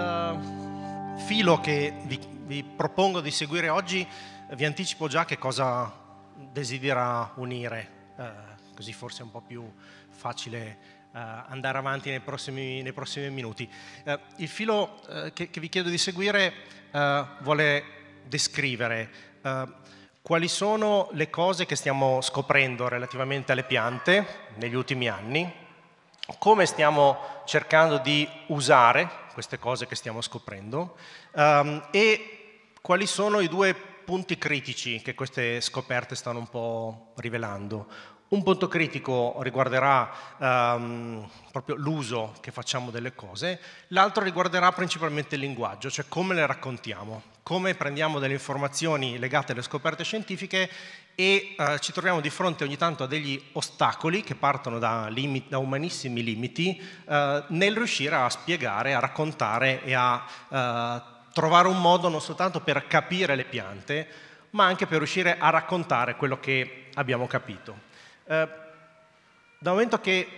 Eh, filo che vi, vi propongo di seguire oggi, vi anticipo già che cosa desidera unire, eh, così forse è un po' più facile Uh, andare avanti nei prossimi, nei prossimi minuti. Uh, il filo uh, che, che, vi chiedo di seguire vuole descrivere quali sono le cose che stiamo scoprendo relativamente alle piante negli ultimi anni, come stiamo cercando di usare queste cose che stiamo scoprendo um, e quali sono i due punti critici che queste scoperte stanno un po' rivelando. Un punto critico riguarderà um, proprio l'uso che facciamo delle cose, l'altro riguarderà principalmente il linguaggio, cioè come le raccontiamo, come prendiamo delle informazioni legate alle scoperte scientifiche e eh, ci troviamo di fronte ogni tanto a degli ostacoli che partono da, limiti, da umanissimi limiti eh, nel riuscire a spiegare, a raccontare e a eh, trovare un modo non soltanto per capire le piante, ma anche per riuscire a raccontare quello che abbiamo capito. Eh, da momento che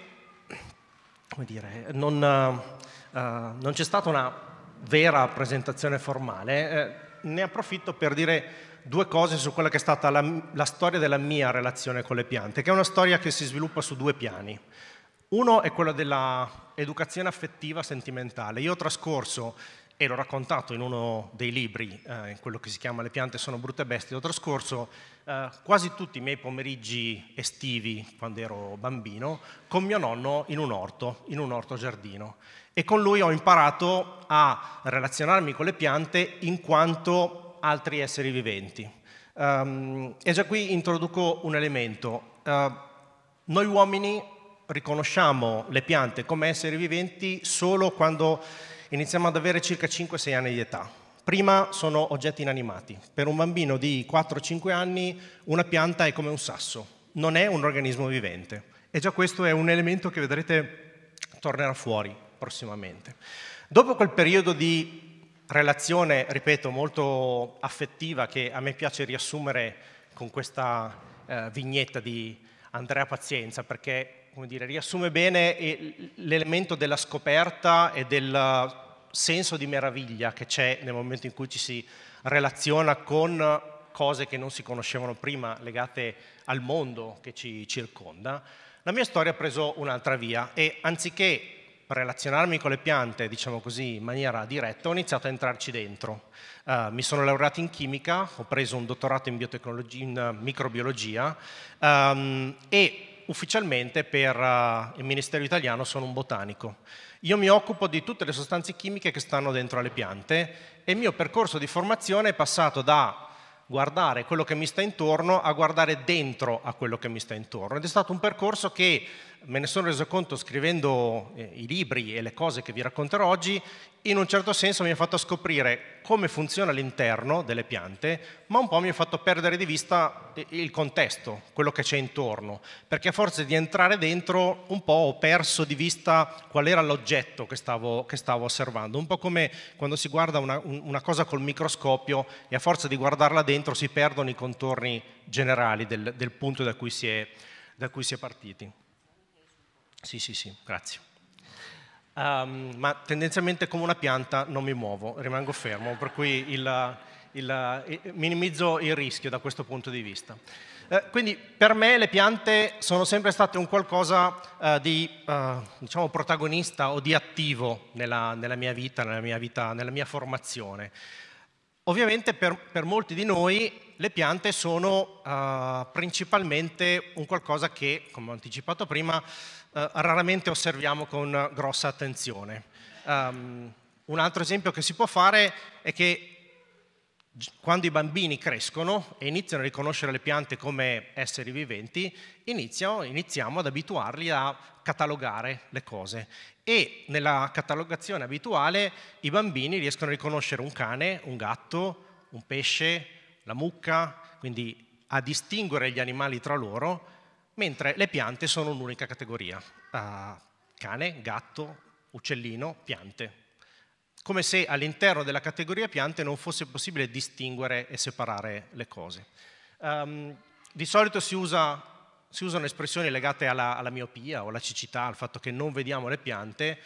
dire, non, eh, non c'è stata una vera presentazione formale, eh, ne approfitto per dire due cose su quella che è stata la, la storia della mia relazione con le piante, che è una storia che si sviluppa su due piani. Uno è quello dell'educazione affettiva sentimentale. Io ho trascorso e l'ho raccontato in uno dei libri, eh, quello che si chiama Le piante sono brutte bestie, l'ho trascorso eh, quasi tutti i miei pomeriggi estivi, quando ero bambino, con mio nonno in un orto, in un orto giardino. E con lui ho imparato a relazionarmi con le piante in quanto altri esseri viventi. Um, e già qui introduco un elemento. Uh, noi uomini riconosciamo le piante come esseri viventi solo quando iniziamo ad avere circa 5-6 anni di età. Prima sono oggetti inanimati. Per un bambino di 4-5 anni una pianta è come un sasso, non è un organismo vivente. E già questo è un elemento che vedrete tornerà fuori prossimamente. Dopo quel periodo di relazione, ripeto, molto affettiva che a me piace riassumere con questa eh, vignetta di Andrea Pazienza, perché come dire, riassume bene l'elemento della scoperta e del senso di meraviglia che c'è nel momento in cui ci si relaziona con cose che non si conoscevano prima legate al mondo che ci circonda, la mia storia ha preso un'altra via e anziché relazionarmi con le piante, diciamo così, in maniera diretta, ho iniziato a entrarci dentro. Uh, mi sono laureato in chimica, ho preso un dottorato in, in microbiologia um, e ufficialmente per eh, il Ministero italiano sono un botanico. Io mi occupo di tutte le sostanze chimiche che stanno dentro alle piante e il mio percorso di formazione è passato da guardare quello che mi sta intorno a guardare dentro a quello che mi sta intorno ed è stato un percorso che me ne sono reso conto scrivendo eh, i libri e le cose che vi racconterò oggi, in un certo senso mi ha fatto scoprire come funziona l'interno delle piante, ma un po' mi ha fatto perdere di vista eh, il contesto, quello che c'è intorno, perché a forza di entrare dentro un po' ho perso di vista qual era l'oggetto che stavo, che stavo osservando, un po' come quando si guarda una, una, cosa col microscopio e a forza di guardarla dentro si perdono i contorni generali del, del punto da cui si è, da cui si è partiti. Sì, sì, sì, grazie. Um, ma tendenzialmente come una pianta non mi muovo, rimango fermo, per cui il, il, eh, minimizzo il rischio da questo punto di vista. Eh, quindi per me le piante sono sempre state un qualcosa eh, di eh, diciamo protagonista o di attivo nella, nella, mia vita, nella mia vita, nella mia formazione. Ovviamente per, per molti di noi le piante sono eh, principalmente un qualcosa che, come ho anticipato prima, eh, raramente osserviamo con grossa attenzione. Um, un altro esempio che si può fare è che quando i bambini crescono e iniziano a riconoscere le piante come esseri viventi, inizio, iniziamo ad abituarli a catalogare le cose. E nella catalogazione abituale i bambini riescono a riconoscere un cane, un gatto, un pesce, la mucca, quindi a distinguere gli animali tra loro mentre le piante sono un'unica categoria. Uh, cane, gatto, uccellino, piante. Come se all'interno della categoria piante non fosse possibile distinguere e separare le cose. Um, di solito si, usa, si, usano espressioni legate alla, alla miopia o alla cecità, al fatto che non vediamo le piante.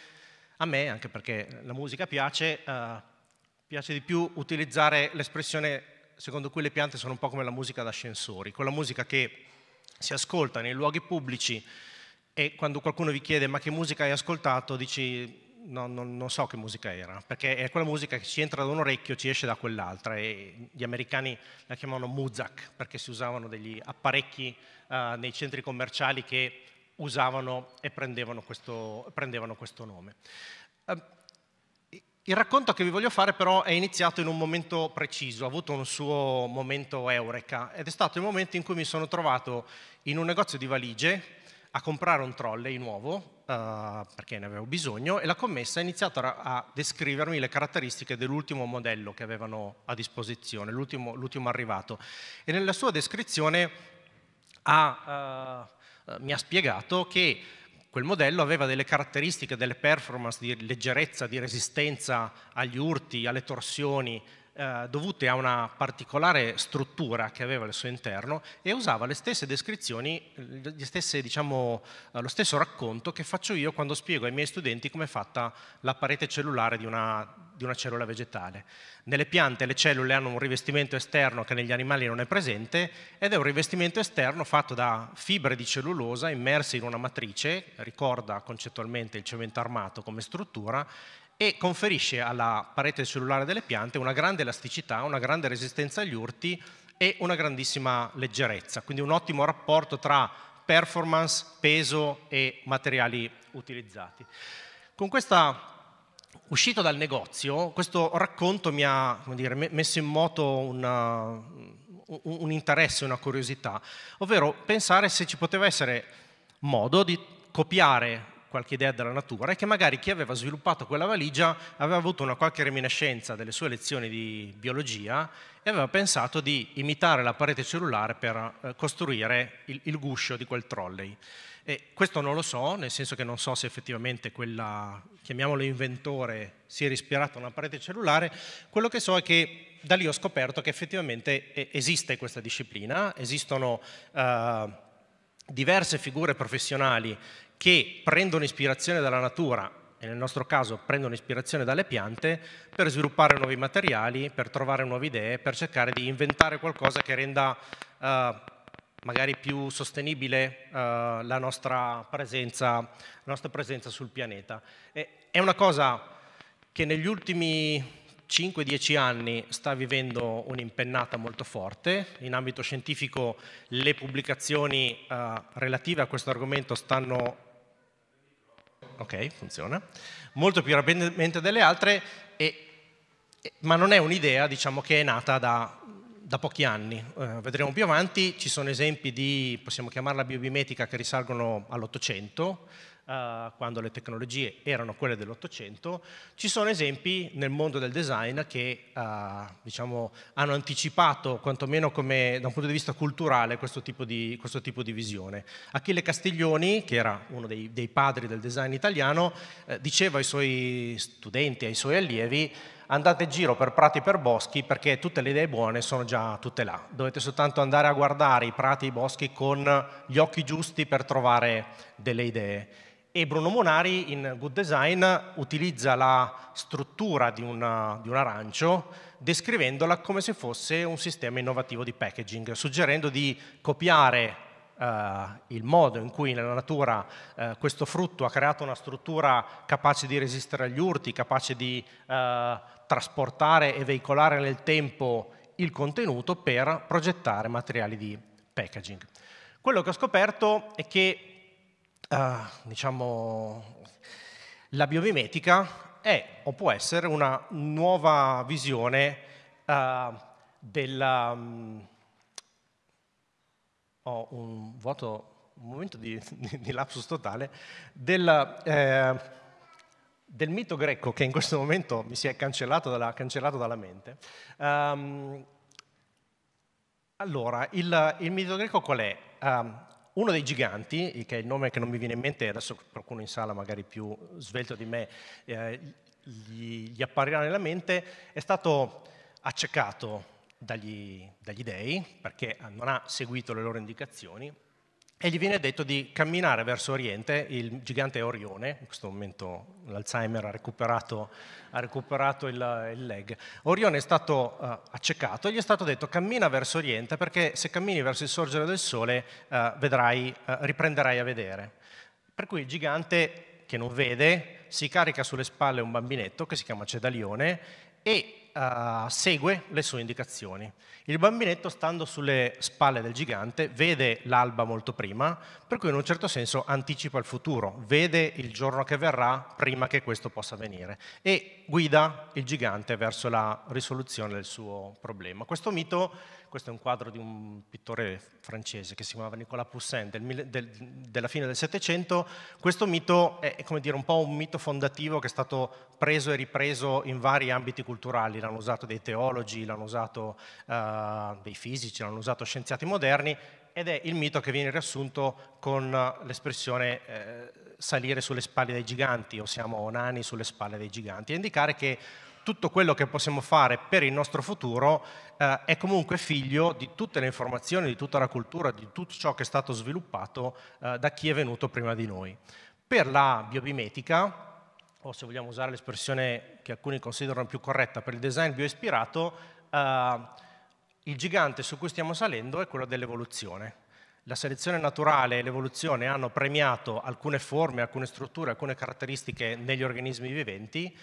A me, anche perché la musica piace, uh, piace di più utilizzare l'espressione secondo cui le piante sono un po' come la musica d'ascensori, quella musica che si ascolta nei luoghi pubblici e quando qualcuno vi chiede ma che musica hai ascoltato, dici no, non, non so che musica era, perché è quella musica che ci entra da un orecchio, ci esce da quell'altra e gli americani la chiamavano muzak perché si usavano degli apparecchi uh, nei centri commerciali che usavano e prendevano questo, prendevano questo nome. Uh, il racconto che vi voglio fare però è iniziato in un momento preciso, ha avuto un suo momento eureka ed è stato il momento in cui mi sono trovato in un negozio di valigie a comprare un trolley nuovo uh, perché ne avevo bisogno e la commessa ha iniziato a, descrivermi le caratteristiche dell'ultimo modello che avevano a disposizione, l'ultimo, l'ultimo arrivato e nella sua descrizione ha, uh, mi ha spiegato che quel modello aveva delle caratteristiche, delle performance di leggerezza, di resistenza agli urti, alle torsioni, eh, dovute a una particolare struttura che aveva al suo interno e usava le stesse descrizioni, stesse, diciamo, eh, lo stesso racconto che faccio io quando spiego ai miei studenti come è fatta la parete cellulare di una, di una cellula vegetale. Nelle piante le cellule hanno un rivestimento esterno che negli animali non è presente ed è un rivestimento esterno fatto da fibre di cellulosa immerse in una matrice, ricorda concettualmente il cemento armato come struttura, e conferisce alla parete cellulare delle piante una grande elasticità, una grande resistenza agli urti e una grandissima leggerezza, quindi un ottimo rapporto tra performance, peso e materiali utilizzati. Con questa uscita dal negozio, questo racconto mi ha dire, messo in moto una, uh, un interesse, una curiosità, ovvero pensare se ci poteva essere modo di copiare qualche idea della natura e che magari chi aveva sviluppato quella valigia aveva avuto una qualche reminiscenza delle sue lezioni di biologia e aveva pensato di imitare la parete cellulare per eh, costruire il, il, guscio di quel trolley. E questo non lo so, nel senso che non so se effettivamente quella, chiamiamolo inventore, si era ispirato a una parete cellulare, quello che so è che da lì ho scoperto che effettivamente eh, esiste questa disciplina, esistono... Eh, diverse figure professionali che prendono ispirazione dalla natura e nel nostro caso prendono ispirazione dalle piante per sviluppare nuovi materiali, per trovare nuove idee, per cercare di inventare qualcosa che renda eh, magari più sostenibile eh, la, nostra presenza, la, nostra presenza, sul pianeta. E è una cosa che negli ultimi 5-10 anni sta vivendo un'impennata molto forte, in ambito scientifico le pubblicazioni eh, relative a questo argomento stanno ok, funziona, molto più rapidamente delle altre, e, e, ma non è un'idea diciamo, che è nata da, da pochi anni. Eh, vedremo più avanti, ci sono esempi di, possiamo chiamarla biobimetica, che risalgono all'Ottocento, eh, quando le tecnologie erano quelle dell'Ottocento, ci sono esempi nel mondo del design che eh, diciamo, hanno anticipato, quantomeno come, da un punto di vista culturale, questo tipo di, questo tipo di visione. Achille Castiglioni, che era uno dei, dei padri del design italiano, eh, diceva ai suoi studenti, ai suoi allievi, andate in giro per prati e per boschi perché tutte le idee buone sono già tutte là. Dovete soltanto andare a guardare i prati e i boschi con gli occhi giusti per trovare delle idee e Bruno Monari in Good Design utilizza la struttura di, una, di un arancio descrivendola come se fosse un sistema innovativo di packaging, suggerendo di copiare Uh, il modo in cui nella natura uh, questo frutto ha creato una struttura capace di resistere agli urti, capace di uh, trasportare e veicolare nel tempo il contenuto per progettare materiali di packaging. Quello che ho scoperto è che eh, diciamo, la biomimetica è o può essere una nuova visione eh, della... Um, mm, ho un vuoto un momento di, di lapsus totale, del, eh, del, mito greco che in questo momento mi si è cancellato dalla, cancellato dalla mente. Um, allora, il, il, mito greco qual è? Um, uno dei giganti, che è il nome che non mi viene in mente, adesso qualcuno in sala magari più svelto di me eh, gli, gli, apparirà nella mente, è stato accecato dagli, dagli dei perché non ha seguito le loro indicazioni e gli viene detto di camminare verso Oriente, il gigante Orione, in questo momento l'Alzheimer ha recuperato, ha recuperato il, il, leg, Orione è stato uh, accecato e gli è stato detto cammina verso Oriente perché se cammini verso il sorgere del sole uh, vedrai, uh, riprenderai a vedere. Per cui il gigante che non vede si carica sulle spalle un bambinetto che si chiama Cedalione e uh, segue le sue indicazioni. Il bambinetto, stando sulle spalle del gigante, vede l'alba molto prima, per cui in un certo senso anticipa il futuro, vede il giorno che verrà prima che questo possa avvenire e guida il gigante verso la risoluzione del suo problema. Questo mito questo è un quadro di un pittore francese che si chiamava Nicolas Poussin del, del, della fine del Settecento, questo mito è dire, un po' un mito fondativo che è stato preso e ripreso in vari ambiti culturali, l'hanno usato dei teologi, l'hanno usato uh, dei fisici, l'hanno usato scienziati moderni ed è il mito che viene riassunto con l'espressione eh, salire sulle spalle dei giganti o siamo nani sulle spalle dei giganti, a indicare che tutto quello che possiamo fare per il nostro futuro eh, è comunque figlio di tutte le informazioni, di tutta la cultura, di tutto ciò che è stato sviluppato eh, da chi è venuto prima di noi. Per la biobimetica, o se vogliamo usare l'espressione che alcuni considerano più corretta, per il design bioispirato, eh, il gigante su cui stiamo salendo è quello dell'evoluzione. La selezione naturale e l'evoluzione hanno premiato alcune forme, alcune strutture, alcune caratteristiche negli organismi viventi,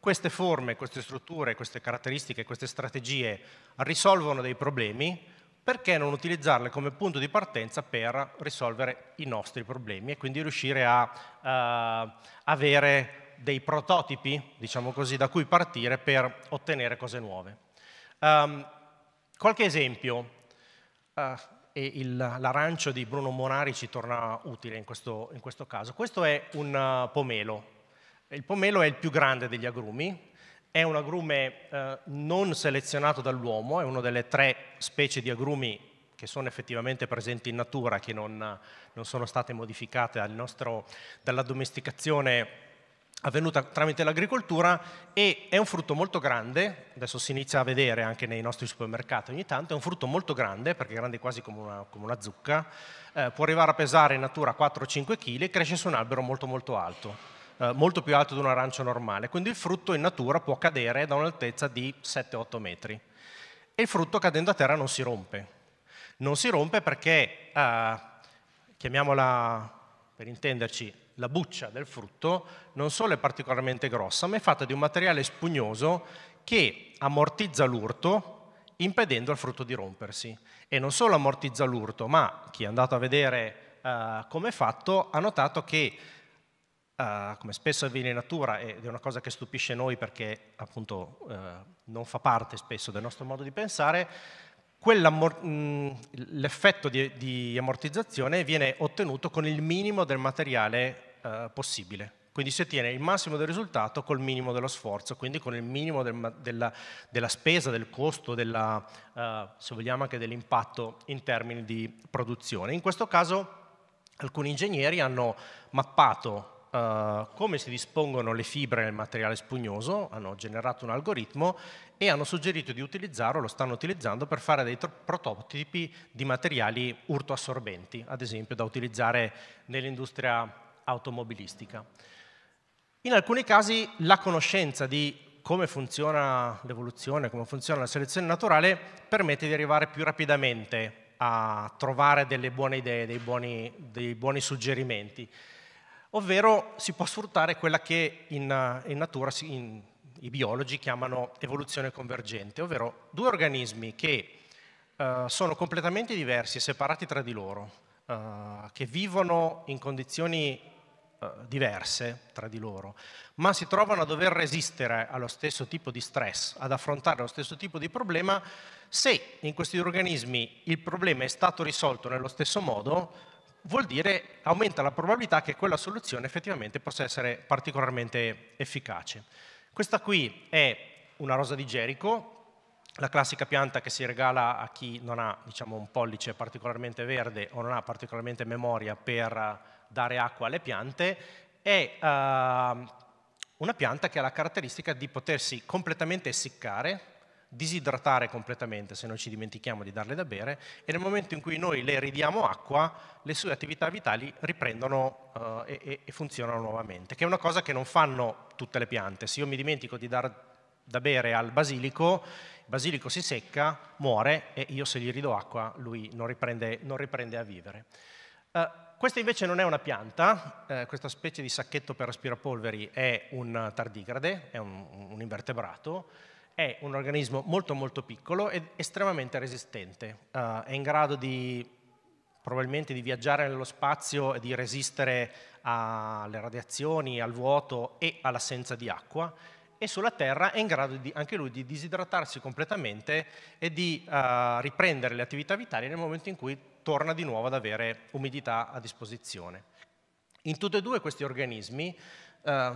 queste forme, queste strutture, queste caratteristiche, queste strategie risolvono dei problemi, perché non utilizzarle come punto di partenza per risolvere i nostri problemi e quindi riuscire a eh, avere dei prototipi, diciamo così, da cui partire per ottenere cose nuove. Um, qualche esempio, uh, e il, l'arancio di Bruno Monari ci torna utile in questo, in questo caso. Questo è un uh, pomelo, il pomelo è il più grande degli agrumi, è un agrume eh, non selezionato dall'uomo, è una delle tre specie di agrumi che sono effettivamente presenti in natura, che non, non sono state modificate dal nostro, dalla domesticazione avvenuta tramite l'agricoltura e è un frutto molto grande, adesso si inizia a vedere anche nei nostri supermercati ogni tanto, è un frutto molto grande, perché è grande quasi come una, come una zucca, eh, può arrivare a pesare in natura 4-5 kg e cresce su un albero molto molto alto. Eh, molto più alto di un arancio normale, quindi il frutto in natura può cadere da un'altezza di 7-8 metri. E il frutto cadendo a terra non si rompe. Non si rompe perché, eh, chiamiamola per intenderci, la buccia del frutto non solo è particolarmente grossa, ma è fatta di un materiale spugnoso che ammortizza l'urto impedendo al frutto di rompersi. E non solo ammortizza l'urto, ma chi è andato a vedere uh, come è fatto ha notato che Uh, come spesso avviene in natura ed è una cosa che stupisce noi perché appunto uh, non fa parte spesso del nostro modo di pensare, mm, l'effetto di, di, ammortizzazione viene ottenuto con il minimo del materiale uh, possibile. Quindi si ottiene il massimo del risultato col minimo dello sforzo, quindi con il minimo del, della, della, spesa, del costo, della, se vogliamo anche dell'impatto in termini di produzione. In questo caso alcuni ingegneri hanno mappato Uh, come si dispongono le fibre nel materiale spugnoso, hanno generato un algoritmo e hanno suggerito di utilizzarlo, lo stanno utilizzando per fare dei prototipi di materiali urtoassorbenti, ad esempio da utilizzare nell'industria automobilistica. In alcuni casi la conoscenza di come funziona l'evoluzione, come funziona la selezione naturale, permette di arrivare più rapidamente a trovare delle buone idee, dei buoni, dei buoni suggerimenti ovvero si può sfruttare quella che in, eh, in natura in, i biologi chiamano evoluzione convergente, ovvero due organismi che eh, sono completamente diversi e separati tra di loro, eh, che vivono in condizioni eh, diverse tra di loro, ma si trovano a dover resistere allo stesso tipo di stress, ad affrontare lo stesso tipo di problema, se in questi organismi il problema è stato risolto nello stesso modo, vuol dire aumenta la probabilità che quella soluzione effettivamente possa essere particolarmente efficace. Questa qui è una rosa di Gerico, la classica pianta che si regala a chi non ha diciamo, un pollice particolarmente verde o non ha particolarmente memoria per dare acqua alle piante, è uh, una pianta che ha la caratteristica di potersi completamente essiccare, disidratare completamente se non ci dimentichiamo di darle da bere e nel momento in cui noi le ridiamo acqua le sue attività vitali riprendono eh, e, e, funzionano nuovamente, che è una cosa che non fanno tutte le piante. Se io mi dimentico di dar da bere al basilico, il basilico si secca, muore e io se gli rido acqua lui non riprende, non riprende a vivere. Eh, questa invece non è una pianta, eh, questa specie di sacchetto per aspirapolveri è un tardigrade, è un, un invertebrato, è un organismo molto molto piccolo ed estremamente resistente, uh, è in grado di probabilmente di viaggiare nello spazio e di resistere alle radiazioni, al vuoto e all'assenza di acqua e sulla Terra è in grado di, anche lui di disidratarsi completamente e di uh, riprendere le attività vitali nel momento in cui torna di nuovo ad avere umidità a disposizione. In tutti e due questi organismi uh,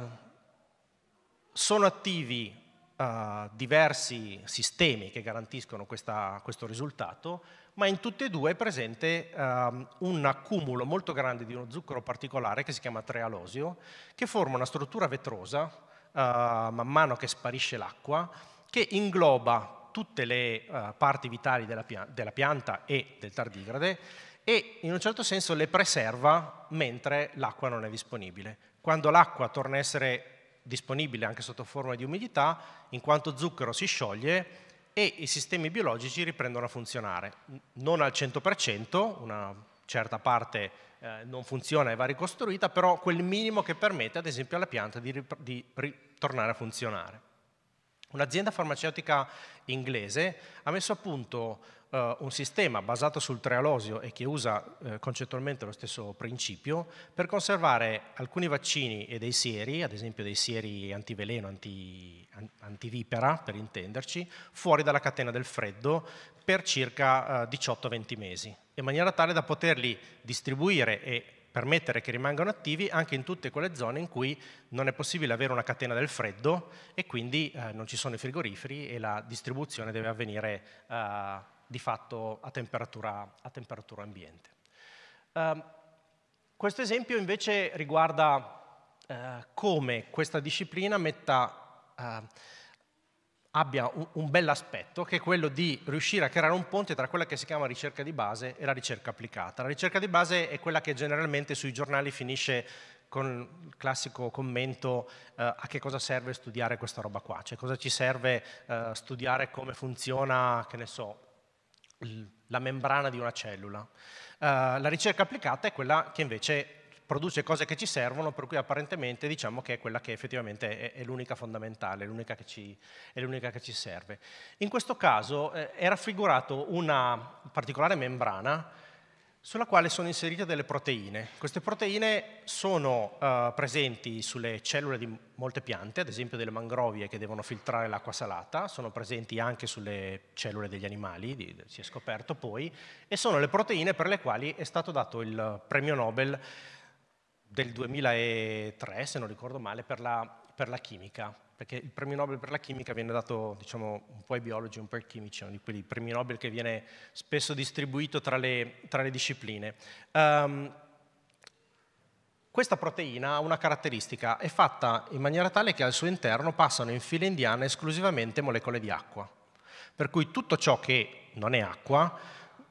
sono attivi eh, diversi sistemi che garantiscono questa, questo risultato, ma in tutte e due è presente um, un accumulo molto grande di uno zucchero particolare che si chiama trealosio, che forma una struttura vetrosa uh, man mano che sparisce l'acqua, che ingloba tutte le uh, parti vitali della, pia della pianta e del tardigrade e in un certo senso le preserva mentre l'acqua non è disponibile. Quando l'acqua torna a essere disponibile anche sotto forma di umidità, in quanto zucchero si scioglie e i sistemi biologici riprendono a funzionare. Non al 100%, una certa parte eh, non funziona e va ricostruita, però quel minimo che permette ad esempio alla pianta di, rip- di ritornare a funzionare. Un'azienda farmaceutica inglese ha messo a punto eh, un sistema basato sul trealosio e che usa eh, concettualmente lo stesso principio per conservare alcuni vaccini e dei sieri, ad esempio dei sieri antiveleno, anti, an, antivipera per intenderci, fuori dalla catena del freddo per circa 18-20 eh, mesi, in maniera tale da poterli distribuire e permettere che rimangano attivi anche in tutte quelle zone in cui non è possibile avere una catena del freddo e quindi eh, non ci sono i frigoriferi e la distribuzione deve avvenire eh, di fatto a temperatura, a temperatura ambiente. Uh, questo esempio invece riguarda uh, come questa disciplina metta, uh, abbia un, un bell'aspetto che è quello di riuscire a creare un ponte tra quella che si chiama ricerca di base e la ricerca applicata. La ricerca di base è quella che generalmente sui giornali finisce con il classico commento eh, a che cosa serve studiare questa roba qua, cioè cosa ci serve eh, studiare come funziona, che ne so, la membrana di una cellula. Uh, la ricerca applicata è quella che invece produce cose che ci servono, per cui apparentemente diciamo che è quella che effettivamente è, è l'unica fondamentale, l'unica, che ci, è l'unica che ci serve. In questo caso eh, è raffigurato una particolare membrana sulla quale sono inserite delle proteine. Queste proteine sono eh, presenti sulle cellule di molte piante, ad esempio delle mangrovie che devono filtrare l'acqua salata, sono presenti anche sulle cellule degli animali, di, si è scoperto poi, e sono le proteine per le quali è stato dato il premio Nobel del 2003, se non ricordo male, per la, per la chimica perché il premio Nobel per la chimica viene dato diciamo, un po' ai biologi, un po' ai chimici, uno di quelli premi Nobel che viene spesso distribuito tra le, tra le discipline. Um, questa proteina ha una caratteristica, è fatta in maniera tale che al suo interno passano in fila indiana esclusivamente molecole di acqua, per cui tutto ciò che non è acqua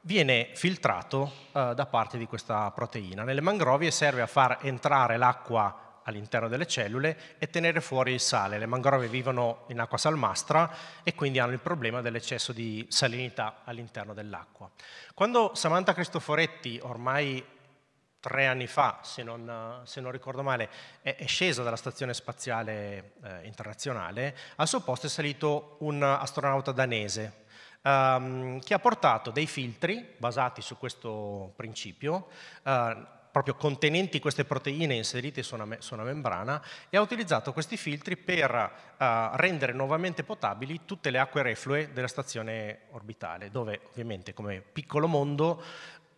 viene filtrato eh, da parte di questa proteina. Nelle mangrovie serve a far entrare l'acqua all'interno delle cellule e tenere fuori il sale. Le mangrove vivono in acqua salmastra e quindi hanno il problema dell'eccesso di salinità all'interno dell'acqua. Quando Samantha Cristoforetti, ormai tre anni fa, se non, se non ricordo male, è, è, scesa dalla Stazione Spaziale eh, Internazionale, al suo posto è salito un astronauta danese, Um, che ha portato dei filtri basati su questo principio uh, proprio contenenti queste proteine inserite su una, su una, membrana e ha utilizzato questi filtri per uh, rendere nuovamente potabili tutte le acque reflue della stazione orbitale, dove ovviamente come piccolo mondo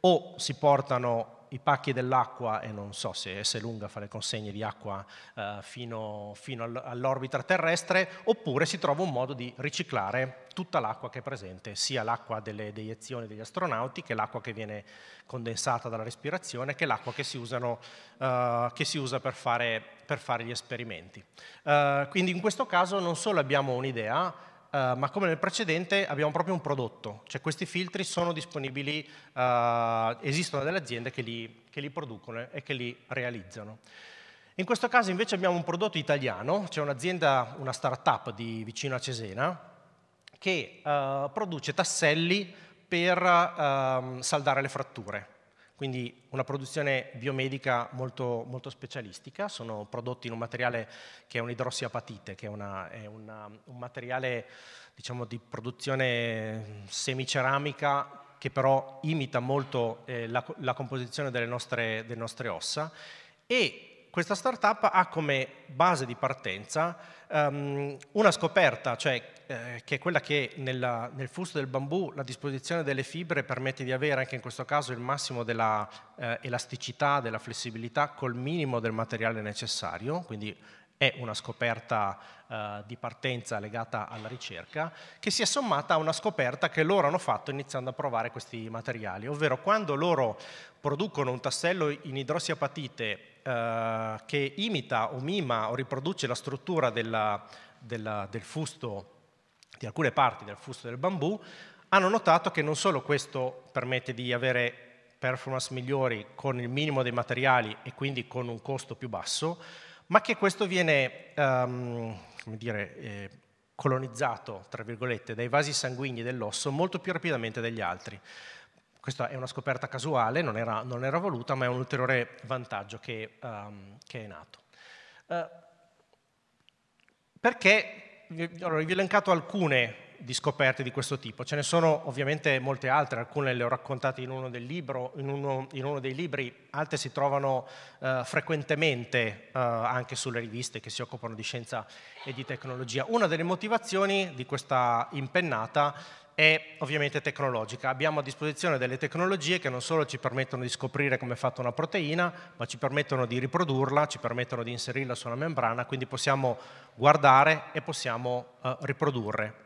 o si portano i pacchi dell'acqua, e non so se è lunga fare consegne di acqua eh, fino, fino all'orbita terrestre, oppure si trova un modo di riciclare tutta l'acqua che è presente, sia l'acqua delle deiezioni degli astronauti, che l'acqua che viene condensata dalla respirazione, che l'acqua che, eh, che si, usa per fare, per fare gli esperimenti. Eh, quindi in questo caso non solo abbiamo un'idea, eh, ma come nel precedente abbiamo proprio un prodotto, cioè questi filtri sono disponibili, uh, esistono delle aziende che li, che li, producono e che li realizzano. In questo caso invece abbiamo un prodotto italiano, c'è cioè un'azienda, una start-up di vicino a Cesena, che uh, produce tasselli per ehm, saldare le fratture quindi una produzione biomedica molto, molto, specialistica, sono prodotti in un materiale che è un'idrossiapatite, che è, una, è una, un materiale diciamo, di produzione semiceramica che però imita molto eh, la, la, composizione delle nostre, delle nostre ossa e questa startup ha come base di partenza um, una scoperta, cioè eh, che è quella che nella, nel fusto del bambù la disposizione delle fibre permette di avere anche in questo caso il massimo della eh, elasticità, della flessibilità col minimo del materiale necessario, quindi è una scoperta eh, di partenza legata alla ricerca, che si è sommata a una scoperta che loro hanno fatto iniziando a provare questi materiali, ovvero quando loro producono un tassello in idrossiapatite eh, che imita o mima o riproduce la struttura della, della, del fusto, di alcune parti del fusto del bambù, hanno notato che non solo questo permette di avere performance migliori con il minimo dei materiali e quindi con un costo più basso, ma che questo viene um, dire, eh, colonizzato, tra virgolette, dai vasi sanguigni dell'osso molto più rapidamente degli altri. Questa è una scoperta casuale, non era, non era voluta, ma è un ulteriore vantaggio che, um, che è nato. Uh, perché, allora, vi ho elencato alcune di scoperte di questo tipo. Ce ne sono ovviamente molte altre, alcune le ho raccontate in uno, libro, in uno, in uno dei libri, altre si trovano eh, frequentemente eh, anche sulle riviste che si occupano di scienza e di tecnologia. Una delle motivazioni di questa impennata è ovviamente tecnologica. Abbiamo a disposizione delle tecnologie che non solo ci permettono di scoprire come è fatta una proteina, ma ci permettono di riprodurla, ci permettono di inserirla su una membrana, quindi possiamo guardare e possiamo uh, riprodurre.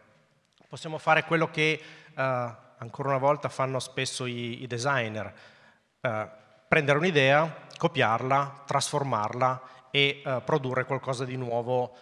Possiamo fare quello che uh, ancora una volta fanno spesso i, i designer, uh, prendere un'idea, copiarla, trasformarla e produrre qualcosa di nuovo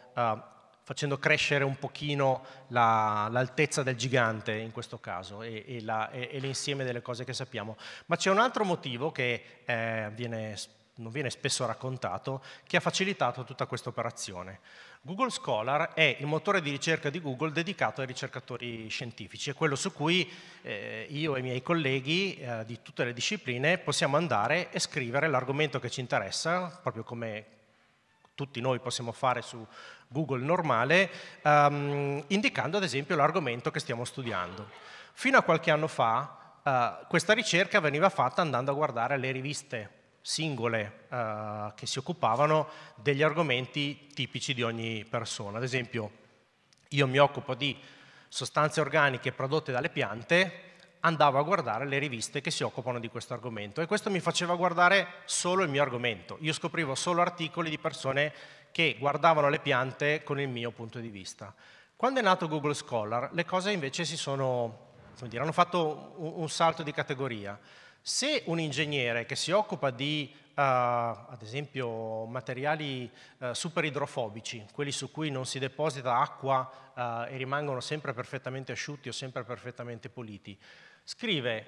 facendo crescere un pochino l'altezza del gigante in questo caso e, e l'insieme delle cose che sappiamo. Ma c'è un altro motivo che eh, viene, non viene spesso raccontato, che ha facilitato tutta questa operazione. Google Scholar è il motore di ricerca di Google dedicato ai ricercatori scientifici, è quello su cui eh, io e i miei colleghi eh, di tutte le discipline possiamo andare e scrivere l'argomento che ci interessa, proprio come tutti noi possiamo fare su Google normale, um, indicando ad esempio l'argomento che stiamo studiando. Fino a qualche anno fa uh, questa ricerca veniva fatta andando a guardare le riviste singole uh, che si occupavano degli argomenti tipici di ogni persona. Ad esempio, io mi occupo di sostanze organiche prodotte dalle piante, andavo a guardare le riviste che si occupano di questo argomento e questo mi faceva guardare solo il mio argomento. Io scoprivo solo articoli di persone che guardavano le piante con il mio punto di vista. Quando è nato Google Scholar, le cose invece si sono, dire, hanno fatto un salto di categoria. Se un ingegnere che si occupa di Uh, ad esempio materiali uh, eh, super idrofobici, quelli su cui non si deposita acqua uh, e rimangono sempre perfettamente asciutti o sempre perfettamente puliti scrive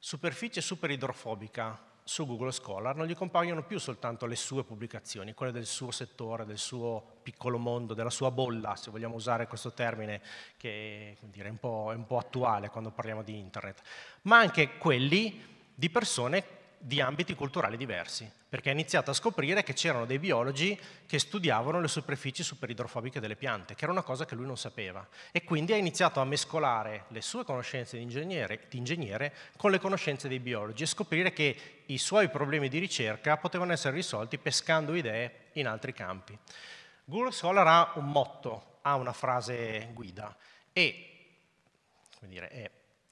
superficie superidrofobica su Google Scholar, non gli compaiono più soltanto le sue pubblicazioni, quelle del suo settore, del suo piccolo mondo, della sua bolla, se vogliamo usare questo termine che dire, è, un è un po' attuale quando parliamo di internet, ma anche quelli di persone di ambiti culturali diversi, perché ha iniziato a scoprire che c'erano dei biologi che studiavano le superfici superidrofobiche delle piante, che era una cosa che lui non sapeva, e quindi ha iniziato a mescolare le sue conoscenze di ingegnere, di ingegnere con le conoscenze dei biologi e scoprire che i suoi problemi di ricerca potevano essere risolti pescando idee in altri campi. Guru Scholar ha un motto, ha una frase guida e, come dire, è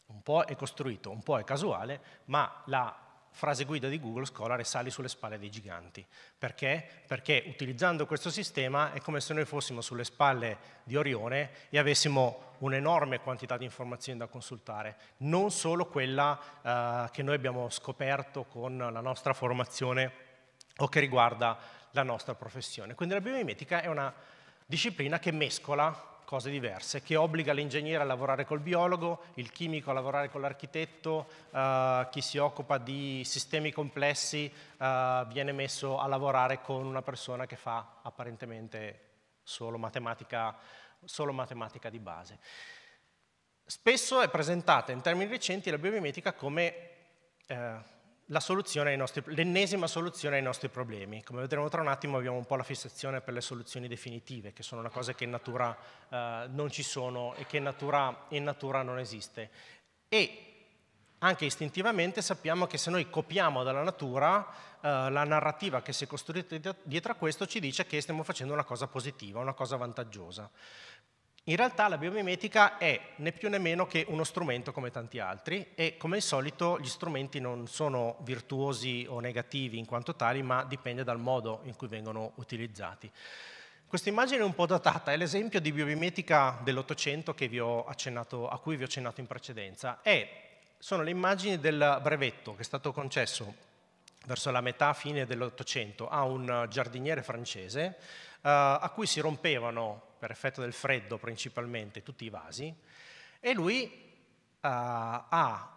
un po' è costruito, un po' è casuale, ma la frase guida di Google Scholar e sali sulle spalle dei giganti. Perché? Perché utilizzando questo sistema è come se noi fossimo sulle spalle di Orione e avessimo un'enorme quantità di informazioni da consultare, non solo quella eh, che noi abbiamo scoperto con la nostra formazione o che riguarda la nostra professione. Quindi la biomimetica è una disciplina che mescola cose diverse, che obbliga l'ingegnere a lavorare col biologo, il chimico a lavorare con l'architetto, eh, chi si occupa di sistemi complessi eh, viene messo a lavorare con una persona che fa apparentemente solo matematica, solo matematica di base. Spesso è presentata in termini recenti la biomimetica come eh, soluzione nostri, l'ennesima soluzione ai nostri problemi. Come vedremo tra un attimo abbiamo un po' la fissazione per le soluzioni definitive, che sono una cosa che in natura eh, non ci sono e che in natura, in natura non esiste. E anche istintivamente sappiamo che se noi copiamo dalla natura eh, la narrativa che si è costruita dietro a questo ci dice che stiamo facendo una cosa positiva, una cosa vantaggiosa. In realtà la biomimetica è né più né meno che uno strumento come tanti altri e come al solito gli strumenti non sono virtuosi o negativi in quanto tali, ma dipende dal modo in cui vengono utilizzati. Questa immagine è un po' datata, è l'esempio di biomimetica dell'Ottocento a cui vi ho accennato in precedenza. È, sono le immagini del brevetto che è stato concesso verso la metà fine dell'Ottocento a un eh, giardiniere francese uh, a cui si rompevano, per effetto del freddo principalmente, tutti i vasi e lui uh, ha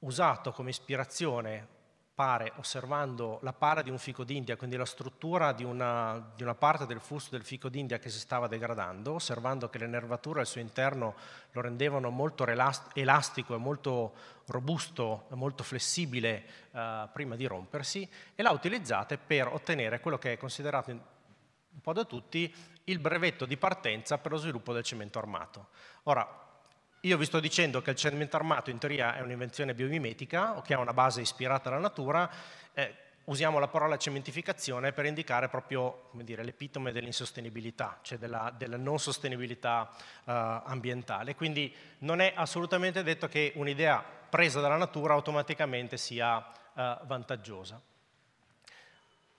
usato come ispirazione pare, osservando la para di un fico d'India, quindi la struttura di una, di una parte del fusto del fico d'India che si stava degradando, osservando che le nervature al suo interno lo rendevano molto elastico e molto robusto, molto flessibile eh, prima di rompersi, e l'ha utilizzata per ottenere quello che è considerato un po' da tutti il brevetto di partenza per lo sviluppo del cemento armato. Ora, io vi sto dicendo che il cemento armato in teoria è un'invenzione biomimetica o che ha una base ispirata alla natura. Eh, usiamo la parola cementificazione per indicare proprio l'epitome dell'insostenibilità, cioè della, della non sostenibilità eh, ambientale. Quindi non è assolutamente detto che un'idea presa dalla natura automaticamente sia eh, vantaggiosa.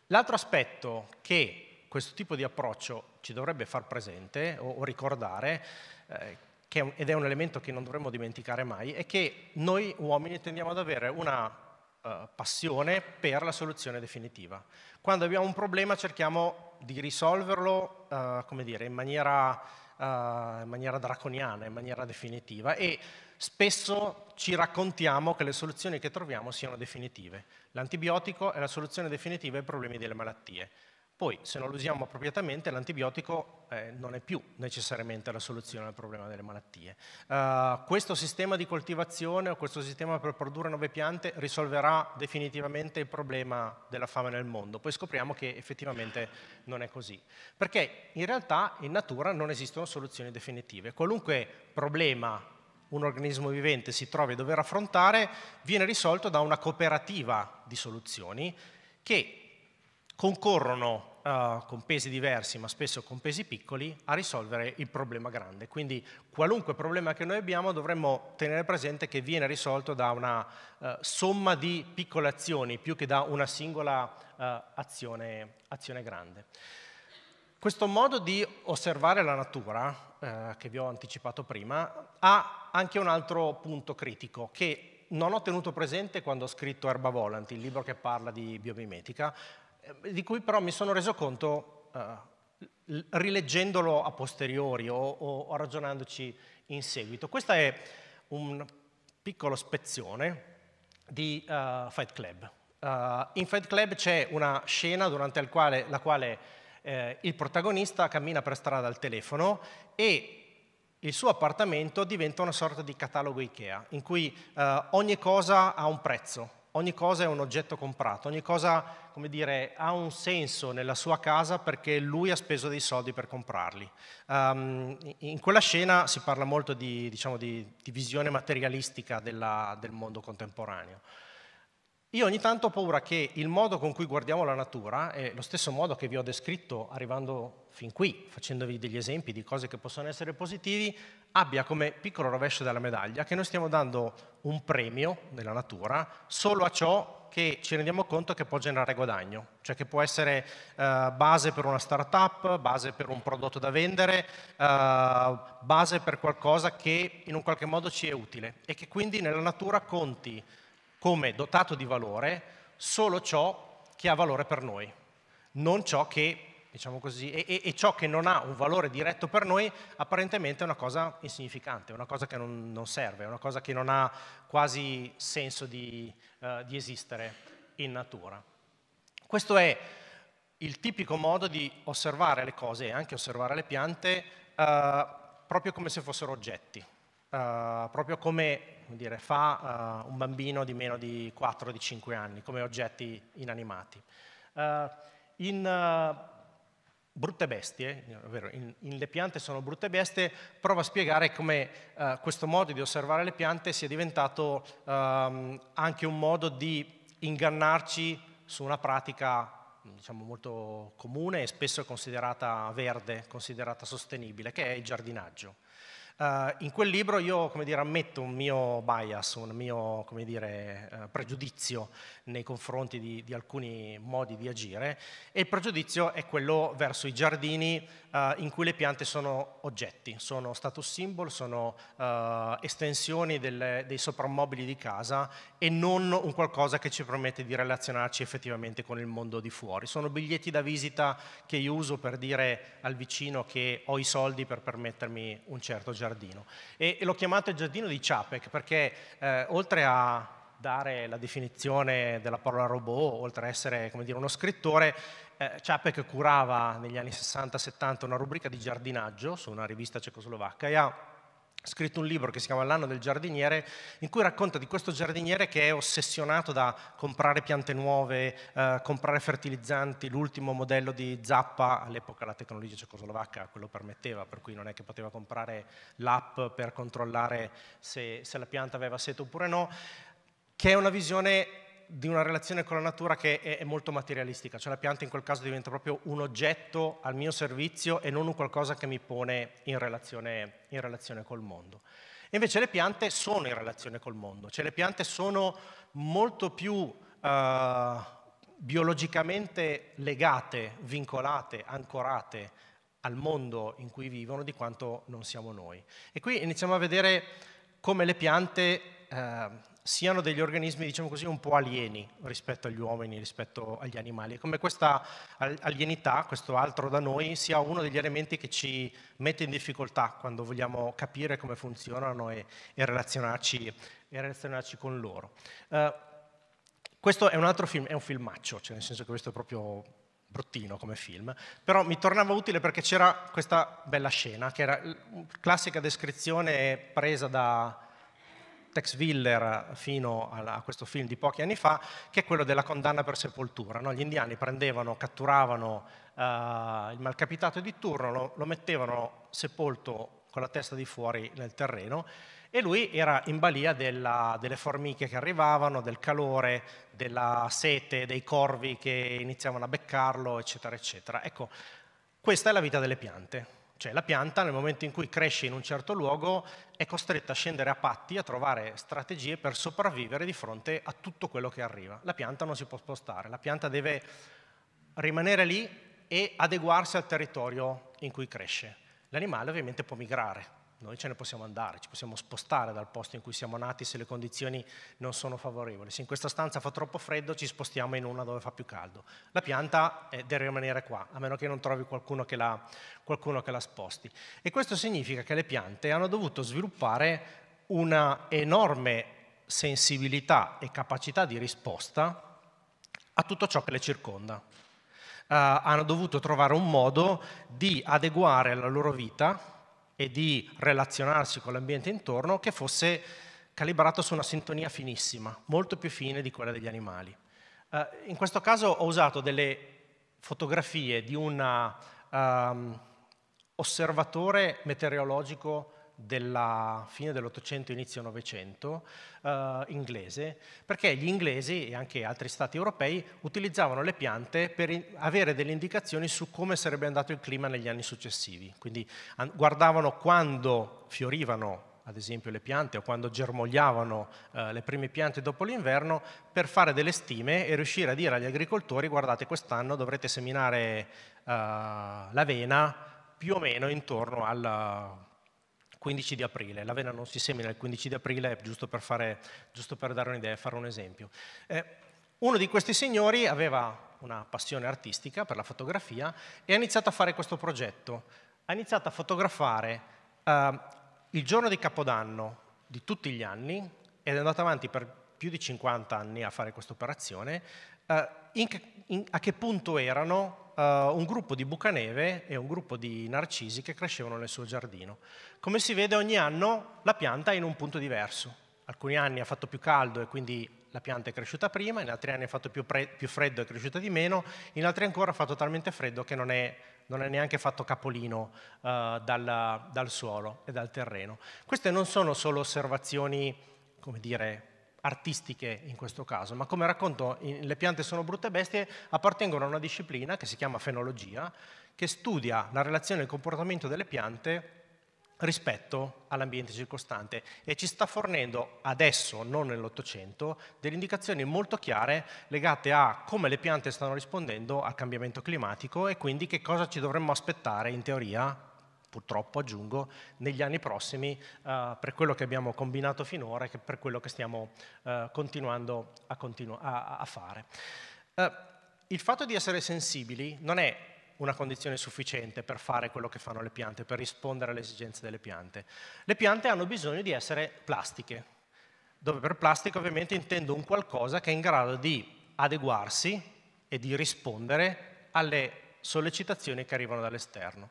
L'altro aspetto che questo tipo di approccio ci dovrebbe far presente o, o ricordare eh, è ed è un elemento che non dovremmo dimenticare mai, è che noi uomini tendiamo ad avere una uh, passione per la soluzione definitiva. Quando abbiamo un problema cerchiamo di risolverlo, uh, come dire, in maniera, uh, in maniera draconiana, in maniera definitiva e spesso ci raccontiamo che le soluzioni che troviamo siano definitive. L'antibiotico è la soluzione definitiva ai problemi delle malattie. Poi, se non lo usiamo appropriatamente, l'antibiotico eh, non è più necessariamente la soluzione al problema delle malattie. Uh, questo sistema di coltivazione o questo sistema per produrre nuove piante risolverà definitivamente il problema della fame nel mondo. Poi scopriamo che effettivamente non è così. Perché in realtà in natura non esistono soluzioni definitive. Qualunque problema un organismo vivente si trovi a dover affrontare viene risolto da una cooperativa di soluzioni che concorrono Uh, con pesi diversi, ma spesso con pesi piccoli, a risolvere il problema grande. Quindi qualunque problema che noi abbiamo dovremmo tenere presente che viene risolto da una uh, somma di piccole azioni più che da una singola uh, azione, azione, grande. Questo modo di osservare la natura, che vi ho anticipato prima, ha anche un altro punto critico, che non ho tenuto presente quando ho scritto Erba Volant, il libro che parla di biomimetica, eh, di cui però mi sono reso conto eh, rileggendolo a posteriori o, o, ragionandoci in seguito. Questo è un piccolo spezzone di uh, Fight Club. Uh, in Fight Club c'è una scena durante la quale, la quale eh, il protagonista cammina per strada al telefono e il suo appartamento diventa una sorta di catalogo Ikea, in cui eh, ogni cosa ha un prezzo, ogni cosa è un oggetto comprato, ogni cosa, come dire, ha un senso nella sua casa perché lui ha speso dei soldi per comprarli. Um, in quella scena si parla molto di, diciamo, di, di visione materialistica della, del mondo contemporaneo. Io ogni tanto ho paura che il modo con cui guardiamo la natura è lo stesso modo che vi ho descritto arrivando fin qui, facendovi degli esempi di cose che possono essere positivi, abbia come piccolo rovescio della medaglia che noi stiamo dando un premio della natura solo a ciò che ci rendiamo conto che può generare guadagno, cioè che può essere eh, base per una startup, base per un prodotto da vendere, eh, base per qualcosa che in un qualche modo ci è utile e che quindi nella natura conti come dotato di valore solo ciò che ha valore per noi, non ciò che, diciamo così, e, e, e ciò che non ha un valore diretto per noi apparentemente è una cosa insignificante, una cosa che non, non, serve, una cosa che non ha quasi senso di, uh, di esistere in natura. Questo è il tipico modo di osservare le cose e anche osservare le piante uh, proprio come se fossero oggetti, eh, proprio come dire, fa uh, un bambino di meno di 4 di 5 anni, come oggetti inanimati. Eh, in Brutte bestie, ovvero in, in, Le piante sono brutte bestie, prova a spiegare come questo modo di osservare le piante sia diventato ehm, anche un modo di ingannarci su una pratica diciamo, molto comune e spesso considerata verde, considerata sostenibile, che è il giardinaggio. Uh, in quel libro io dire, ammetto un mio bias, un mio dire, uh, pregiudizio nei confronti di, di, alcuni modi di agire e il pregiudizio è quello verso i giardini uh, in cui le piante sono oggetti, sono status symbol, sono estensioni delle, dei soprammobili di casa e non un qualcosa che ci permette di relazionarci effettivamente con il mondo di fuori. Sono biglietti da visita che io uso per dire al vicino che ho i soldi per permettermi un certo giardino giardino. E, e l'ho chiamato il giardino di Chapek perché eh, oltre a dare la definizione della parola robot, oltre a essere dire, uno scrittore, eh, Čapek curava negli anni 60-70 una rubrica di giardinaggio su una rivista cecoslovacca e ha scritto un libro che si chiama L'anno del giardiniere, in cui racconta di questo giardiniere che è ossessionato da comprare piante nuove, eh, comprare fertilizzanti, l'ultimo modello di zappa, all'epoca la tecnologia cecoslovacca quello permetteva, per cui non è che poteva comprare l'app per controllare se, se la pianta aveva sete oppure no, che è una visione di una relazione con la natura che è, molto materialistica, cioè la pianta in quel caso diventa proprio un oggetto al mio servizio e non un qualcosa che mi pone in relazione, in relazione col mondo. E invece le piante sono in relazione col mondo, cioè le piante sono molto più... Eh, biologicamente legate, vincolate, ancorate al mondo in cui vivono di quanto non siamo noi. E qui iniziamo a vedere come le piante eh, siano degli organismi, diciamo così, un po' alieni rispetto agli uomini, rispetto agli animali, come questa alienità, questo altro da noi, sia uno degli elementi che ci mette in difficoltà quando vogliamo capire come funzionano e, e, relazionarci, e relazionarci, con loro. Uh, questo è un altro film, è un filmaccio, cioè nel senso che questo è proprio bruttino come film, però mi tornava utile perché c'era questa bella scena, che era classica descrizione presa da, Tex Willer fino a questo film di pochi anni fa, che è quello della condanna per sepoltura. No? Gli indiani prendevano, catturavano eh, il malcapitato di turno, lo, lo mettevano sepolto con la testa di fuori nel terreno e lui era in balia della, delle formiche che arrivavano, del calore, della sete, dei corvi che iniziavano a beccarlo, eccetera, eccetera. Ecco, questa è la vita delle piante. Cioè la pianta nel momento in cui cresce in un certo luogo è costretta a scendere a patti, a trovare strategie per sopravvivere di fronte a tutto quello che arriva. La pianta non si può spostare, la pianta deve rimanere lì e adeguarsi al territorio in cui cresce. L'animale ovviamente può migrare, noi ce ne possiamo andare, ci possiamo spostare dal posto in cui siamo nati se le condizioni non sono favorevoli. Se in questa stanza fa troppo freddo ci spostiamo in una dove fa più caldo. La pianta deve rimanere qua, a meno che non trovi qualcuno che, la, qualcuno che la sposti. E questo significa che le piante hanno dovuto sviluppare una enorme sensibilità e capacità di risposta a tutto ciò che le circonda. Uh, hanno dovuto trovare un modo di adeguare la loro vita e di relazionarsi con l'ambiente intorno che fosse calibrato su una sintonia finissima, molto più fine di quella degli animali. Eh, in questo caso ho usato delle fotografie di un um, osservatore meteorologico della fine dell'Ottocento, inizio Novecento, eh, inglese, perché gli inglesi e anche altri stati europei utilizzavano le piante per avere delle indicazioni su come sarebbe andato il clima negli anni successivi. Quindi guardavano quando fiorivano ad esempio le piante o quando germogliavano eh, le prime piante dopo l'inverno per fare delle stime e riuscire a dire agli agricoltori guardate quest'anno dovrete seminare eh, l'avena più o meno intorno al 15 di aprile, l'avena non si semina il 15 di aprile, giusto per, fare, giusto per dare un'idea, e fare un esempio. Eh, uno di questi signori aveva una passione artistica per la fotografia e ha iniziato a fare questo progetto. Ha iniziato a fotografare eh, il giorno di Capodanno di tutti gli anni ed è andato avanti per più di 50 anni a fare questa operazione. Eh, in, in, a che punto erano uh, un gruppo di bucaneve e un gruppo di narcisi che crescevano nel suo giardino. Come si vede ogni anno la pianta è in un punto diverso. Alcuni anni ha fatto più caldo e quindi la pianta è cresciuta prima, in altri anni ha fatto più, pre- più freddo e è cresciuta di meno, in altri ancora ha fatto talmente freddo che non è, non è neanche fatto capolino uh, dal, dal suolo e dal terreno. Queste non sono solo osservazioni, come dire, artistiche in questo caso, ma come racconto Le piante sono brutte bestie appartengono a una disciplina che si chiama fenologia, che studia la relazione e il comportamento delle piante rispetto all'ambiente circostante e ci sta fornendo adesso, non nell'Ottocento, delle indicazioni molto chiare legate a come le piante stanno rispondendo al cambiamento climatico e quindi che cosa ci dovremmo aspettare in teoria purtroppo aggiungo, negli anni prossimi uh, per quello che abbiamo combinato finora e per quello che stiamo uh, continuando a, continu a, a fare. Uh, il fatto di essere sensibili non è una condizione sufficiente per fare quello che fanno le piante, per rispondere alle esigenze delle piante. Le piante hanno bisogno di essere plastiche, dove per plastica ovviamente intendo un qualcosa che è in grado di adeguarsi e di rispondere alle sollecitazioni che arrivano dall'esterno.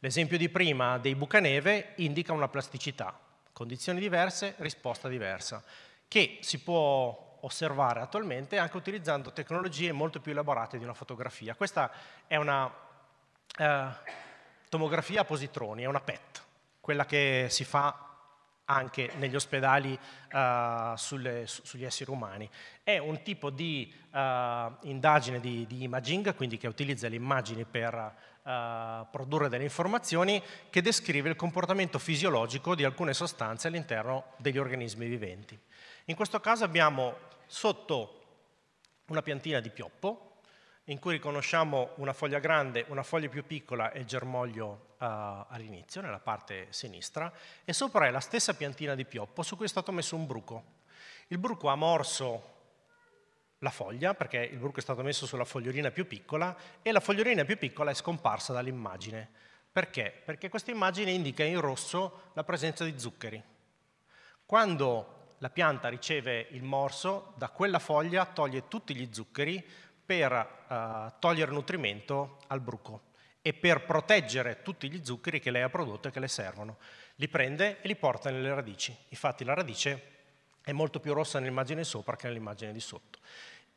L'esempio di prima dei bucaneve indica una plasticità, condizioni diverse, risposta diversa, che si può osservare attualmente anche utilizzando tecnologie molto più elaborate di una fotografia. Questa è una eh, tomografia a positroni, è una PET, quella che si fa anche negli ospedali eh, sulle, su, sugli esseri umani. È un tipo di eh, indagine di, di, imaging, quindi che utilizza le immagini per eh, produrre delle informazioni che descrive il comportamento fisiologico di alcune sostanze all'interno degli organismi viventi. In questo caso abbiamo sotto una piantina di pioppo in cui riconosciamo una foglia grande, una foglia più piccola e il germoglio eh, all'inizio, nella parte sinistra, e sopra è la stessa piantina di pioppo su cui è stato messo un bruco. Il bruco ha morso la foglia, perché il bruco è stato messo sulla fogliolina più piccola e la fogliolina più piccola è scomparsa dall'immagine. Perché? Perché questa immagine indica in rosso la presenza di zuccheri. Quando la pianta riceve il morso, da quella foglia toglie tutti gli zuccheri per eh, togliere nutrimento al bruco e per proteggere tutti gli zuccheri che lei ha prodotto e che le servono. Li prende e li porta nelle radici. Infatti la radice è molto più rossa nell'immagine sopra che nell'immagine di sotto.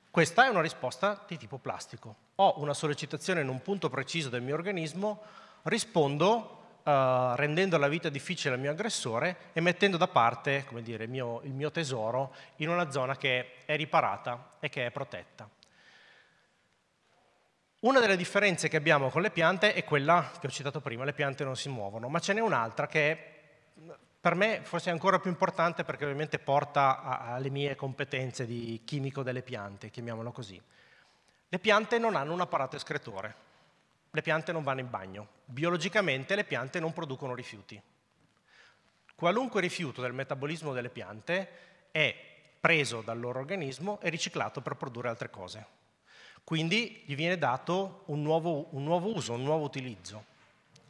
Questa è una risposta di tipo plastico. Ho una sollecitazione in un punto preciso del mio organismo, rispondo Uh, rendendo la vita difficile al mio aggressore e mettendo da parte dire, mio, il mio tesoro in una zona che è riparata e che è protetta. Una delle differenze che abbiamo con le piante è quella che ho citato prima, le piante non si muovono, ma ce n'è un'altra che è per me forse è ancora più importante perché ovviamente porta alle mie competenze di chimico delle piante, chiamiamolo così. Le piante non hanno un apparato escretore, le piante non vanno in bagno, biologicamente le piante non producono rifiuti. Qualunque rifiuto del metabolismo delle piante è preso dal loro organismo e riciclato per produrre altre cose. Quindi gli viene dato un nuovo, un nuovo uso, un nuovo utilizzo.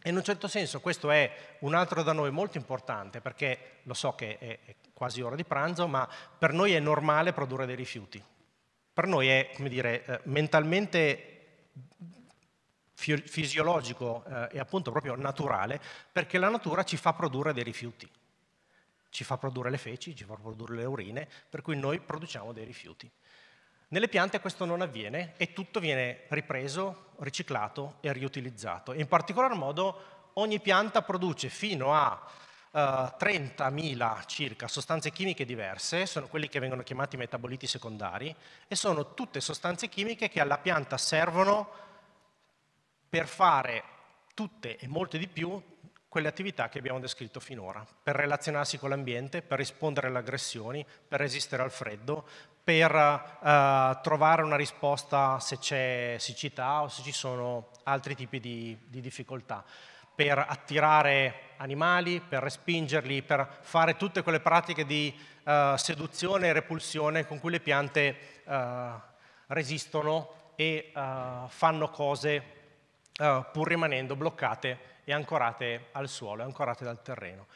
E in un certo senso questo è un altro da noi molto importante, perché lo so che è quasi ora di pranzo, ma per noi è normale produrre dei rifiuti. Per noi è, come dire, eh, mentalmente fisiologico eh, e appunto proprio naturale, perché la natura ci fa produrre dei rifiuti. Ci fa produrre le feci, ci fa produrre le urine, per cui noi produciamo dei rifiuti. Nelle piante questo non avviene e tutto viene ripreso, riciclato e riutilizzato. in particolar modo ogni pianta produce fino a uh, eh, 30.000 circa sostanze chimiche diverse, sono quelli che vengono chiamati metaboliti secondari, e sono tutte sostanze chimiche che alla pianta servono per fare tutte e molte di più quelle attività che abbiamo descritto finora, per relazionarsi con l'ambiente, per rispondere alle aggressioni, per resistere al freddo, per eh, trovare una risposta se c'è siccità o se ci sono altri tipi di, di difficoltà, per attirare animali, per respingerli, per fare tutte quelle pratiche di eh, seduzione e repulsione con cui le piante eh, resistono e eh, fanno cose eh, pur rimanendo bloccate e ancorate al suolo, ancorate dal terreno.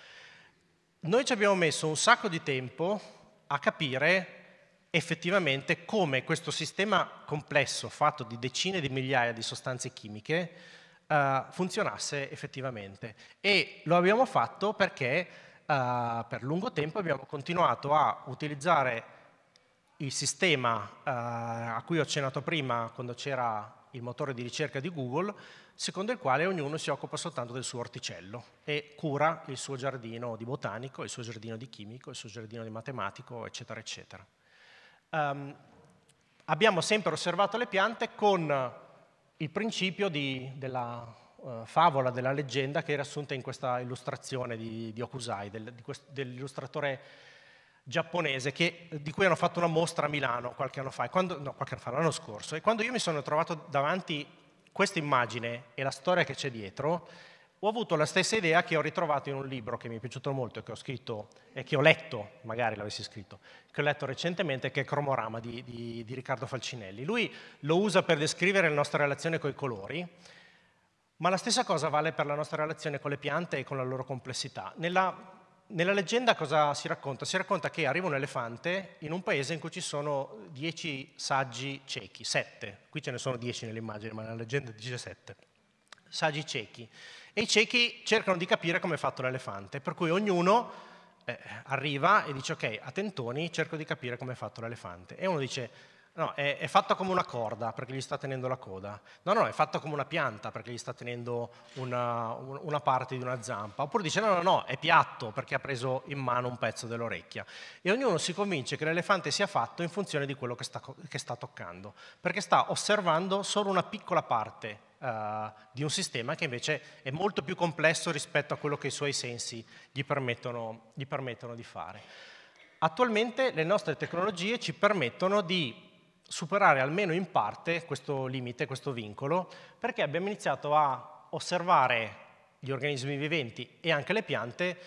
Noi ci abbiamo messo un sacco di tempo a capire effettivamente come questo sistema complesso fatto di decine di migliaia di sostanze chimiche uh, funzionasse effettivamente. E lo abbiamo fatto perché uh, per lungo tempo abbiamo continuato a utilizzare il sistema uh, a cui ho accennato prima quando c'era il motore di ricerca di Google, secondo il quale ognuno si occupa soltanto del suo orticello e cura il suo giardino di botanico, il suo giardino di chimico, il suo giardino di matematico, eccetera, eccetera um, abbiamo sempre osservato le piante con il principio di, della uh, favola, della leggenda che è riassunta in questa illustrazione di, di Okusai, del, di quest, dell'illustratore giapponese che, di cui hanno fatto una mostra a Milano qualche anno fa, quando, no, qualche anno fa, l'anno scorso, e quando io mi sono trovato davanti questa immagine e la storia che c'è dietro, ho avuto la stessa idea che ho ritrovato in un libro che mi è piaciuto molto e che ho scritto e che ho letto, magari l'avessi scritto, che ho letto recentemente, che è Cromorama di, di, di Riccardo Falcinelli. Lui lo usa per descrivere la nostra relazione con i colori, ma la stessa cosa vale per la nostra relazione con le piante e con la loro complessità. Nella, nella leggenda cosa si racconta? Si racconta che arriva un elefante in un paese in cui ci sono dieci saggi ciechi, sette. Qui ce ne sono dieci nell'immagine, ma nella leggenda dice sette saggi ciechi. E i ciechi cercano di capire come è fatto l'elefante, per cui ognuno eh, arriva e dice ok, a tentoni cerco di capire come è fatto l'elefante. E uno dice no, è, è fatta come una corda perché gli sta tenendo la coda. No, no, è fatto come una pianta perché gli sta tenendo una, una parte di una zampa. Oppure dice no, no, no, è piatto perché ha preso in mano un pezzo dell'orecchia. E ognuno si convince che l'elefante sia fatto in funzione di quello che sta, che sta toccando, perché sta osservando solo una piccola parte uh, di un sistema che invece è molto più complesso rispetto a quello che i suoi sensi gli permettono, gli permettono di fare. Attualmente le nostre tecnologie ci permettono di superare almeno in parte questo limite, questo vincolo, perché abbiamo iniziato a osservare gli organismi viventi e anche le piante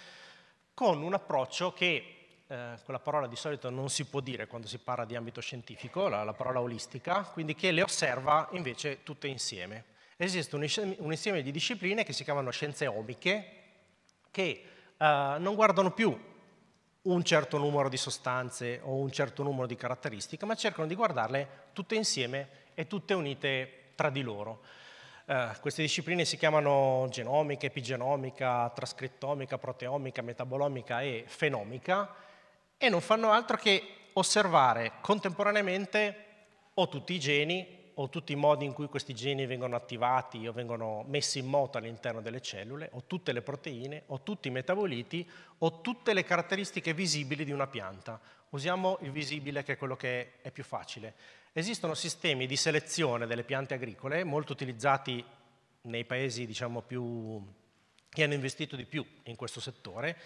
con un approccio che eh, quella parola di solito non si può dire quando si parla di ambito scientifico, la, la parola olistica, quindi che le osserva invece tutte insieme. Esiste un insieme di discipline che si chiamano scienze omiche, che eh, non guardano più un certo numero di sostanze o un certo numero di caratteristiche, ma cercano di guardarle tutte insieme e tutte unite tra di loro. Eh, queste discipline si chiamano genomica, epigenomica, trascrittomica, proteomica, metabolomica e fenomica e non fanno altro che osservare contemporaneamente o tutti i geni o tutti i modi in cui questi geni vengono attivati o vengono messi in moto all'interno delle cellule, o tutte le proteine, o tutti i metaboliti, o tutte le caratteristiche visibili di una pianta. Usiamo il visibile che è quello che è più facile. Esistono sistemi di selezione delle piante agricole molto utilizzati nei paesi diciamo, più, che hanno investito di più in questo settore,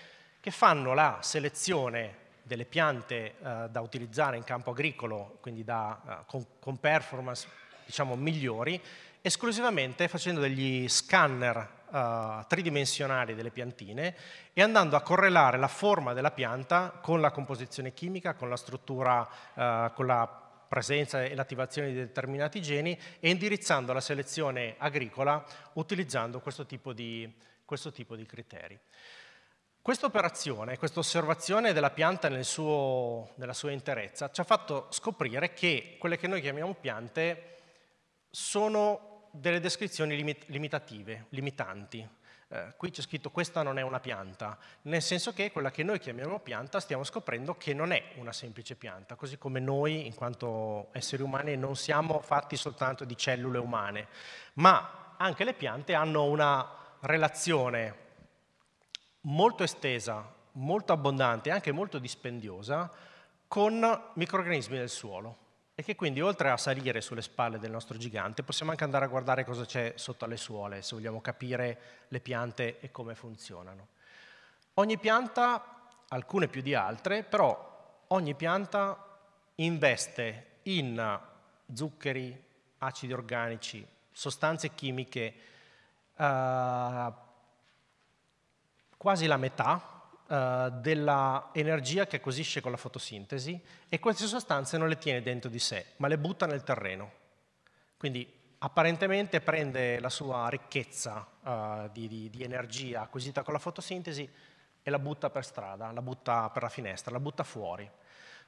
che fanno la selezione delle piante eh, da utilizzare in campo agricolo, quindi da, eh, con, con, performance diciamo, migliori, esclusivamente facendo degli scanner eh, tridimensionali delle piantine e andando a correlare la forma della pianta con la composizione chimica, con la struttura, eh, con la presenza e l'attivazione di determinati geni e indirizzando la selezione agricola utilizzando questo tipo di, questo tipo di criteri. Questa operazione, questa osservazione della pianta nel suo, nella sua interezza ci ha fatto scoprire che quelle che noi chiamiamo piante sono delle descrizioni limit limitative, limitanti. Eh, qui c'è scritto questa non è una pianta, nel senso che quella che noi chiamiamo pianta stiamo scoprendo che non è una semplice pianta, così come noi in quanto esseri umani non siamo fatti soltanto di cellule umane, ma anche le piante hanno una relazione molto estesa, molto abbondante e anche molto dispendiosa con microrganismi del suolo e che quindi oltre a salire sulle spalle del nostro gigante possiamo anche andare a guardare cosa c'è sotto alle suole se vogliamo capire le piante e come funzionano. Ogni pianta, alcune più di altre, però ogni pianta investe in zuccheri, acidi organici, sostanze chimiche, eh, quasi la metà eh, dell'energia che acquisisce con la fotosintesi e queste sostanze non le tiene dentro di sé, ma le butta nel terreno. Quindi apparentemente prende la sua ricchezza eh, di, di, di energia acquisita con la fotosintesi e la butta per strada, la butta per la finestra, la butta fuori.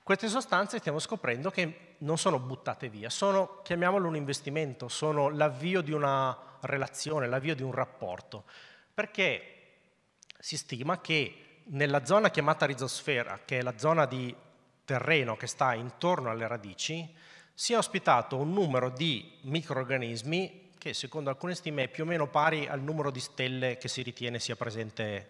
Queste sostanze stiamo scoprendo che non sono buttate via, sono, chiamiamolo un investimento, sono l'avvio di una relazione, l'avvio di un rapporto, perché si stima che nella zona chiamata rizosfera, che è la zona di terreno che sta intorno alle radici, sia ospitato un numero di microorganismi che secondo alcune stime è più o meno pari al numero di stelle che si ritiene sia presente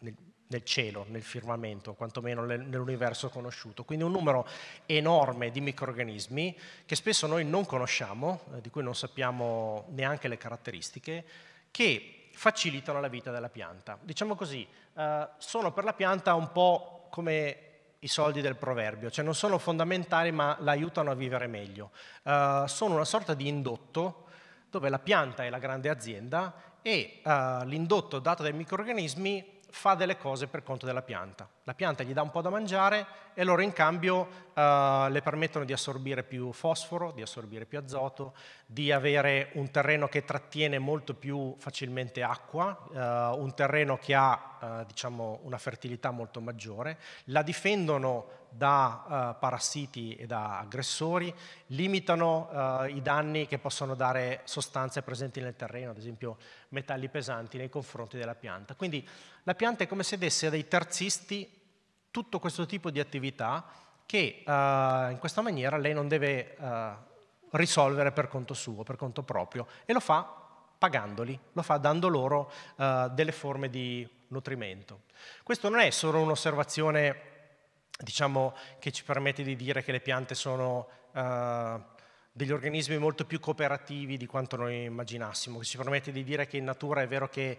nel, nel cielo, nel firmamento, quantomeno nell'universo conosciuto. Quindi un numero enorme di microorganismi che spesso noi non conosciamo, eh, di cui non sappiamo neanche le caratteristiche, che facilitano la vita della pianta. Diciamo così, eh, sono per la pianta un po' come i soldi del proverbio, cioè non sono fondamentali ma l'aiutano a vivere meglio. Eh, sono una sorta di indotto dove la pianta è la grande azienda e eh, l'indotto dato dai microrganismi fa delle cose per conto della pianta. La pianta gli dà un po' da mangiare e loro in cambio eh, le permettono di assorbire più fosforo, di assorbire più azoto, di avere un terreno che trattiene molto più facilmente acqua, eh, un terreno che ha eh, diciamo, una fertilità molto maggiore, la difendono da eh, parassiti e da aggressori, limitano eh, i danni che possono dare sostanze presenti nel terreno, ad esempio metalli pesanti nei confronti della pianta. Quindi la pianta è come se desse a dei terzisti tutto questo tipo di attività che eh, in questa maniera lei non deve eh, risolvere per conto suo, per conto proprio, e lo fa pagandoli, lo fa dando loro eh, delle forme di nutrimento. Questo non è solo un'osservazione diciamo, che ci permette di dire che le piante sono eh, degli organismi molto più cooperativi di quanto noi immaginassimo, che ci permette di dire che in natura è vero che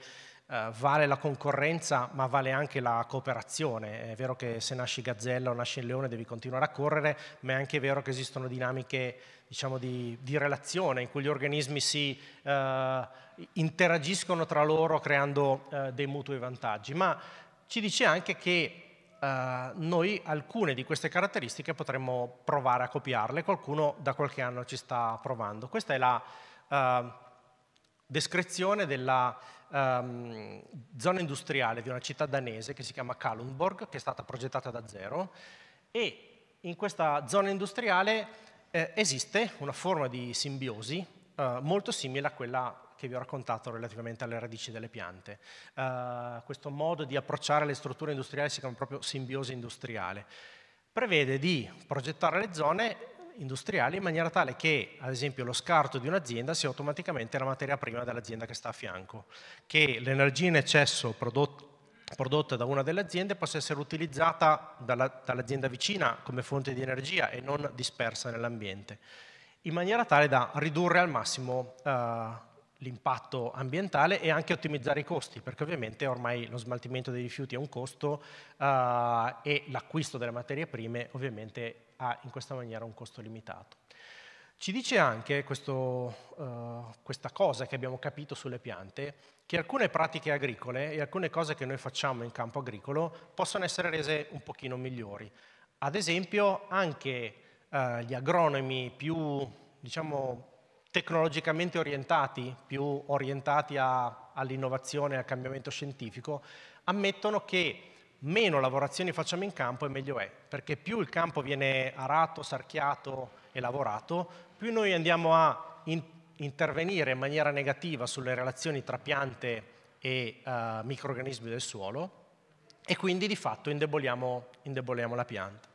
eh, vale la concorrenza, ma vale anche la cooperazione. È vero che se nasci gazzella o nasci leone devi continuare a correre, ma è anche vero che esistono dinamiche diciamo, di, di, relazione in cui gli organismi si eh, interagiscono tra loro creando eh, dei mutui vantaggi. Ma ci dice anche che eh, noi alcune di queste caratteristiche potremmo provare a copiarle, qualcuno da qualche anno ci sta provando. Questa è la eh, descrizione della ehm, zona industriale di una città danese che si chiama Kalundborg, che è stata progettata da zero, e in questa zona industriale eh, esiste una forma di simbiosi eh, molto simile a quella che vi ho raccontato relativamente alle radici delle piante. Uh, questo modo di approcciare le strutture industriali si chiama proprio simbiosi industriale. Prevede di progettare le zone industriali in maniera tale che, ad esempio, lo scarto di un'azienda sia automaticamente la materia prima dell'azienda che sta a fianco, che l'energia in eccesso prodotta prodotta da una delle aziende possa essere utilizzata dalla, dall'azienda vicina come fonte di energia e non dispersa nell'ambiente, in maniera tale da ridurre al massimo eh, l'impatto ambientale e anche ottimizzare i costi, perché ovviamente ormai lo smaltimento dei rifiuti è un costo uh, e l'acquisto delle materie prime ovviamente ha in questa maniera un costo limitato. Ci dice anche questo, uh, questa cosa che abbiamo capito sulle piante, che alcune pratiche agricole e alcune cose che noi facciamo in campo agricolo possono essere rese un pochino migliori. Ad esempio anche uh, gli agronomi più diciamo, tecnologicamente orientati, più orientati all'innovazione e al cambiamento scientifico, ammettono che meno lavorazioni facciamo in campo e meglio è, perché più il campo viene arato, sarchiato e lavorato, più noi andiamo a in intervenire in maniera negativa sulle relazioni tra piante e eh, microrganismi del suolo e quindi di fatto indeboliamo, indeboliamo la pianta.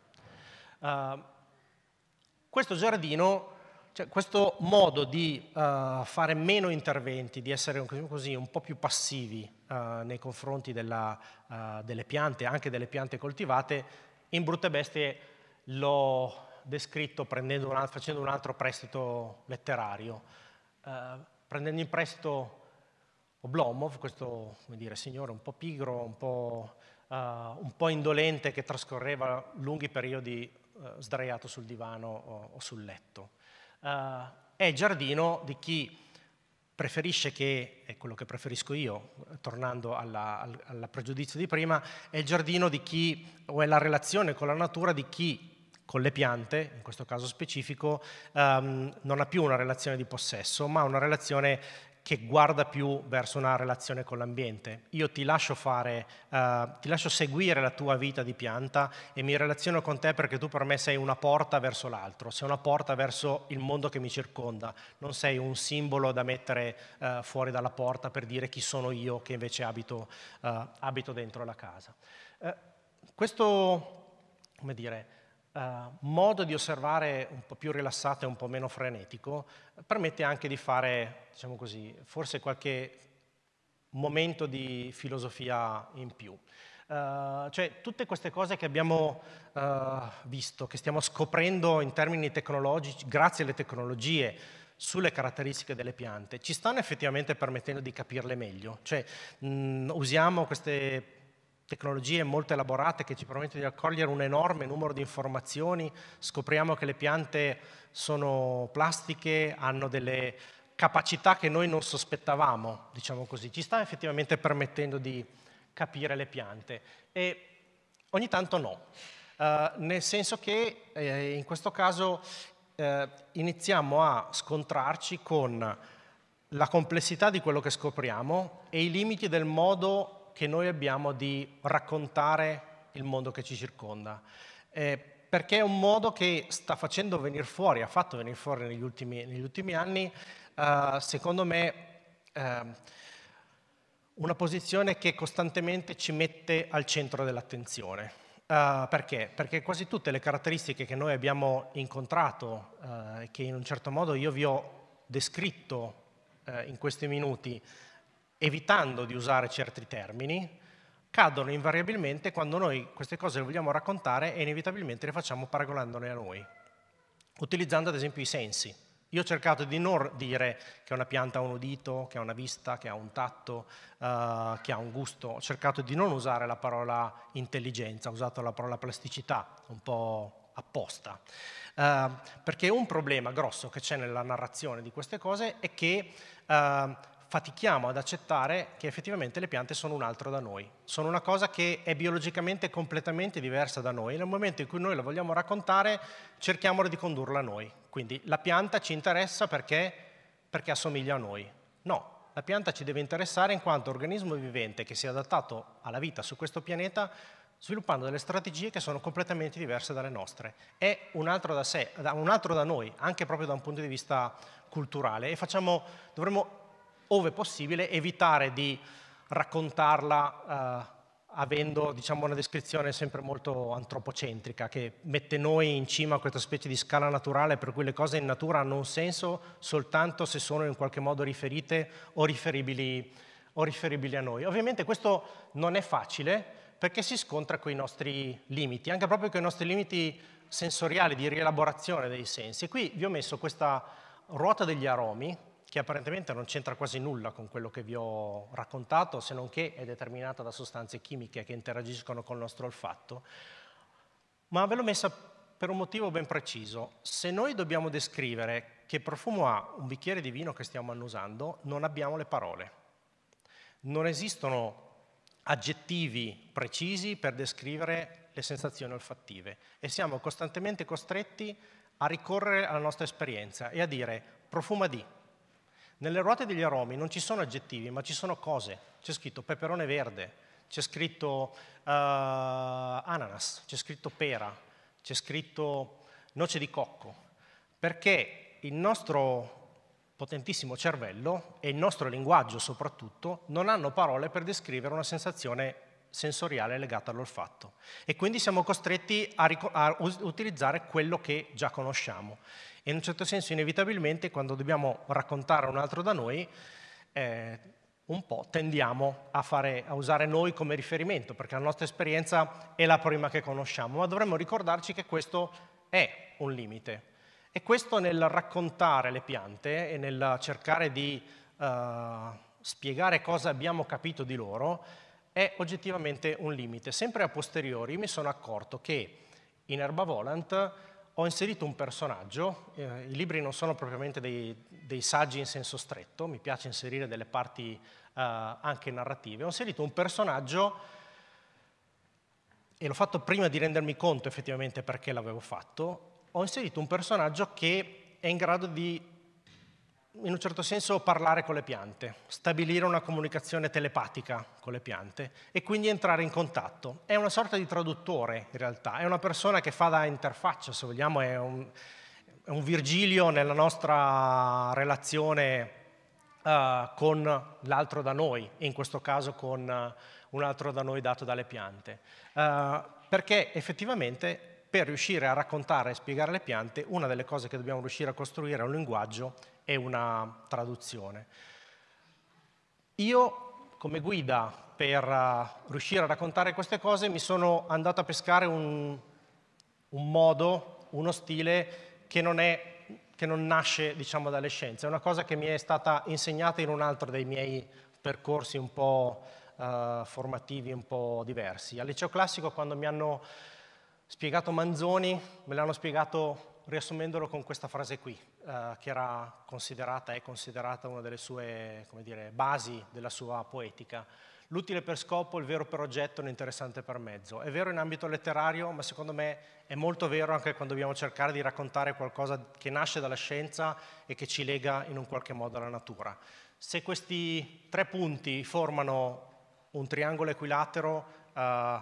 Uh, questo giardino cioè, questo modo di uh, fare meno interventi, di essere così un po' più passivi uh, nei confronti della, uh, delle piante, anche delle piante coltivate, in Brutte Bestie l'ho descritto un facendo un altro prestito letterario, prendendo in prestito Oblomov, questo dire, signore un po' pigro, un po', un po', indolente che trascorreva lunghi periodi sdraiato sul divano o, o sul letto eh, è il giardino di chi preferisce che, è quello che preferisco io, tornando alla, al, al pregiudizio di prima, è il giardino di chi, o è la relazione con la natura di chi con le piante, in questo caso specifico, um, non ha più una relazione di possesso, ma una relazione che guarda più verso una relazione con l'ambiente. Io ti lascio fare, eh, ti lascio seguire la tua vita di pianta e mi relaziono con te perché tu per me sei una porta verso l'altro, sei una porta verso il mondo che mi circonda, non sei un simbolo da mettere eh, fuori dalla porta per dire chi sono io che invece abito, eh, abito dentro la casa. Eh, questo, come dire, eh, modo di osservare un po' più rilassato e un po' meno frenetico eh, permette anche di fare, diciamo così, forse qualche momento di filosofia in più. Uh, cioè tutte queste cose che abbiamo uh, visto, che stiamo scoprendo in termini tecnologici, grazie alle tecnologie, sulle caratteristiche delle piante, ci stanno effettivamente permettendo di capirle meglio. Cioè, mh, mm, usiamo queste tecnologie molto elaborate che ci permettono di raccogliere un enorme numero di informazioni, scopriamo che le piante sono plastiche, hanno delle capacità che noi non sospettavamo, diciamo così, ci sta effettivamente permettendo di capire le piante e ogni tanto no, eh, nel senso che eh, in questo caso eh, iniziamo a scontrarci con la complessità di quello che scopriamo e i limiti del modo che noi abbiamo di raccontare il mondo che ci circonda. Eh, perché è un modo che sta facendo venire fuori, ha fatto venire fuori negli ultimi, negli ultimi anni, eh, secondo me, eh, una posizione che costantemente ci mette al centro dell'attenzione. Uh, perché? Perché quasi tutte le caratteristiche che noi abbiamo incontrato, uh, che in un certo modo io vi ho descritto uh, in questi minuti, evitando di usare certi termini, cadono invariabilmente quando noi queste cose le vogliamo raccontare e inevitabilmente le facciamo paragonandone a noi, utilizzando ad esempio i sensi. Io ho cercato di non dire che una pianta ha un udito, che ha una vista, che ha un tatto, eh, che ha un gusto, ho cercato di non usare la parola intelligenza, ho usato la parola plasticità, un po' apposta. Eh, perché un problema grosso che c'è nella narrazione di queste cose è che eh, fatichiamo ad accettare che effettivamente le piante sono un altro da noi, sono una cosa che è biologicamente completamente diversa da noi. Nel momento in cui noi la vogliamo raccontare, cerchiamo di condurla a noi. Quindi la pianta ci interessa perché, perché assomiglia a noi. No, la pianta ci deve interessare in quanto organismo vivente che si è adattato alla vita su questo pianeta sviluppando delle strategie che sono completamente diverse dalle nostre. È un altro da sé, un altro da noi, anche proprio da un punto di vista culturale. E facciamo, dovremmo ove possibile, evitare di raccontarla eh, avendo diciamo, una descrizione sempre molto antropocentrica, che mette noi in cima a questa specie di scala naturale per cui le cose in natura hanno un senso soltanto se sono in qualche modo riferite o riferibili, o riferibili a noi. Ovviamente questo non è facile perché si scontra con i nostri limiti, anche proprio con i nostri limiti sensoriali di rielaborazione dei sensi. E qui vi ho messo questa ruota degli aromi, che apparentemente non c'entra quasi nulla con quello che vi ho raccontato, se non che è determinata da sostanze chimiche che interagiscono col nostro olfatto, ma ve l'ho messa per un motivo ben preciso. Se noi dobbiamo descrivere che profumo ha un bicchiere di vino che stiamo annusando, non abbiamo le parole. Non esistono aggettivi precisi per descrivere le sensazioni olfattive e siamo costantemente costretti a ricorrere alla nostra esperienza e a dire profuma di, nelle ruote degli aromi non ci sono aggettivi, ma ci sono cose. C'è scritto peperone verde, c'è scritto uh, ananas, c'è scritto pera, c'è scritto noce di cocco, perché il nostro potentissimo cervello e il nostro linguaggio soprattutto non hanno parole per descrivere una sensazione sensoriale legata all'olfatto e quindi siamo costretti a, a, utilizzare quello che già conosciamo in un certo senso inevitabilmente quando dobbiamo raccontare un altro da noi, eh, un po' tendiamo a, fare, a, usare noi come riferimento, perché la nostra esperienza è la prima che conosciamo, ma dovremmo ricordarci che questo è un limite. E questo nel raccontare le piante e nel cercare di eh, spiegare cosa abbiamo capito di loro è oggettivamente un limite. Sempre a posteriori mi sono accorto che in Erba Volant ho inserito un personaggio, eh, i libri non sono propriamente dei, dei, saggi in senso stretto, mi piace inserire delle parti eh, anche narrative, ho inserito un personaggio e l'ho fatto prima di rendermi conto effettivamente perché l'avevo fatto, ho inserito un personaggio che è in grado di in un certo senso parlare con le piante, stabilire una comunicazione telepatica con le piante e quindi entrare in contatto. È una sorta di traduttore in realtà, è una persona che fa da interfaccia, se vogliamo, è un, è un Virgilio nella nostra relazione uh, con l'altro da noi, in questo caso con un altro da noi dato dalle piante, uh, perché effettivamente per riuscire a raccontare e spiegare le piante, una delle cose che dobbiamo riuscire a costruire è un linguaggio e una traduzione. Io come guida per eh, riuscire a raccontare queste cose mi sono andato a pescare un, un modo, uno stile che non, è, che non nasce diciamo, dalle scienze, è una cosa che mi è stata insegnata in un altro dei miei percorsi un po' eh, formativi, un po' diversi. Al liceo classico quando mi hanno spiegato Manzoni, me l'hanno spiegato riassumendolo con questa frase qui, eh, che era considerata, è considerata una delle sue dire, basi della sua poetica. L'utile per scopo, il vero per oggetto, l'interessante per mezzo. È vero in ambito letterario, ma secondo me è molto vero anche quando dobbiamo cercare di raccontare qualcosa che nasce dalla scienza e che ci lega in un qualche modo alla natura. Se questi tre punti formano un triangolo equilatero, eh,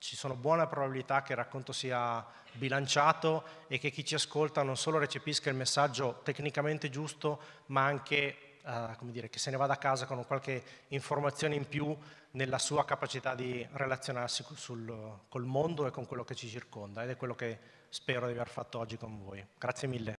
ci sono buone probabilità che il racconto sia bilanciato e che chi ci ascolta non solo recepisca il messaggio tecnicamente giusto, ma anche eh, dire, che se ne vada a casa con qualche informazione in più nella sua capacità di relazionarsi sul, col mondo e con quello che ci circonda. Ed è quello che spero di aver fatto oggi con voi. Grazie mille.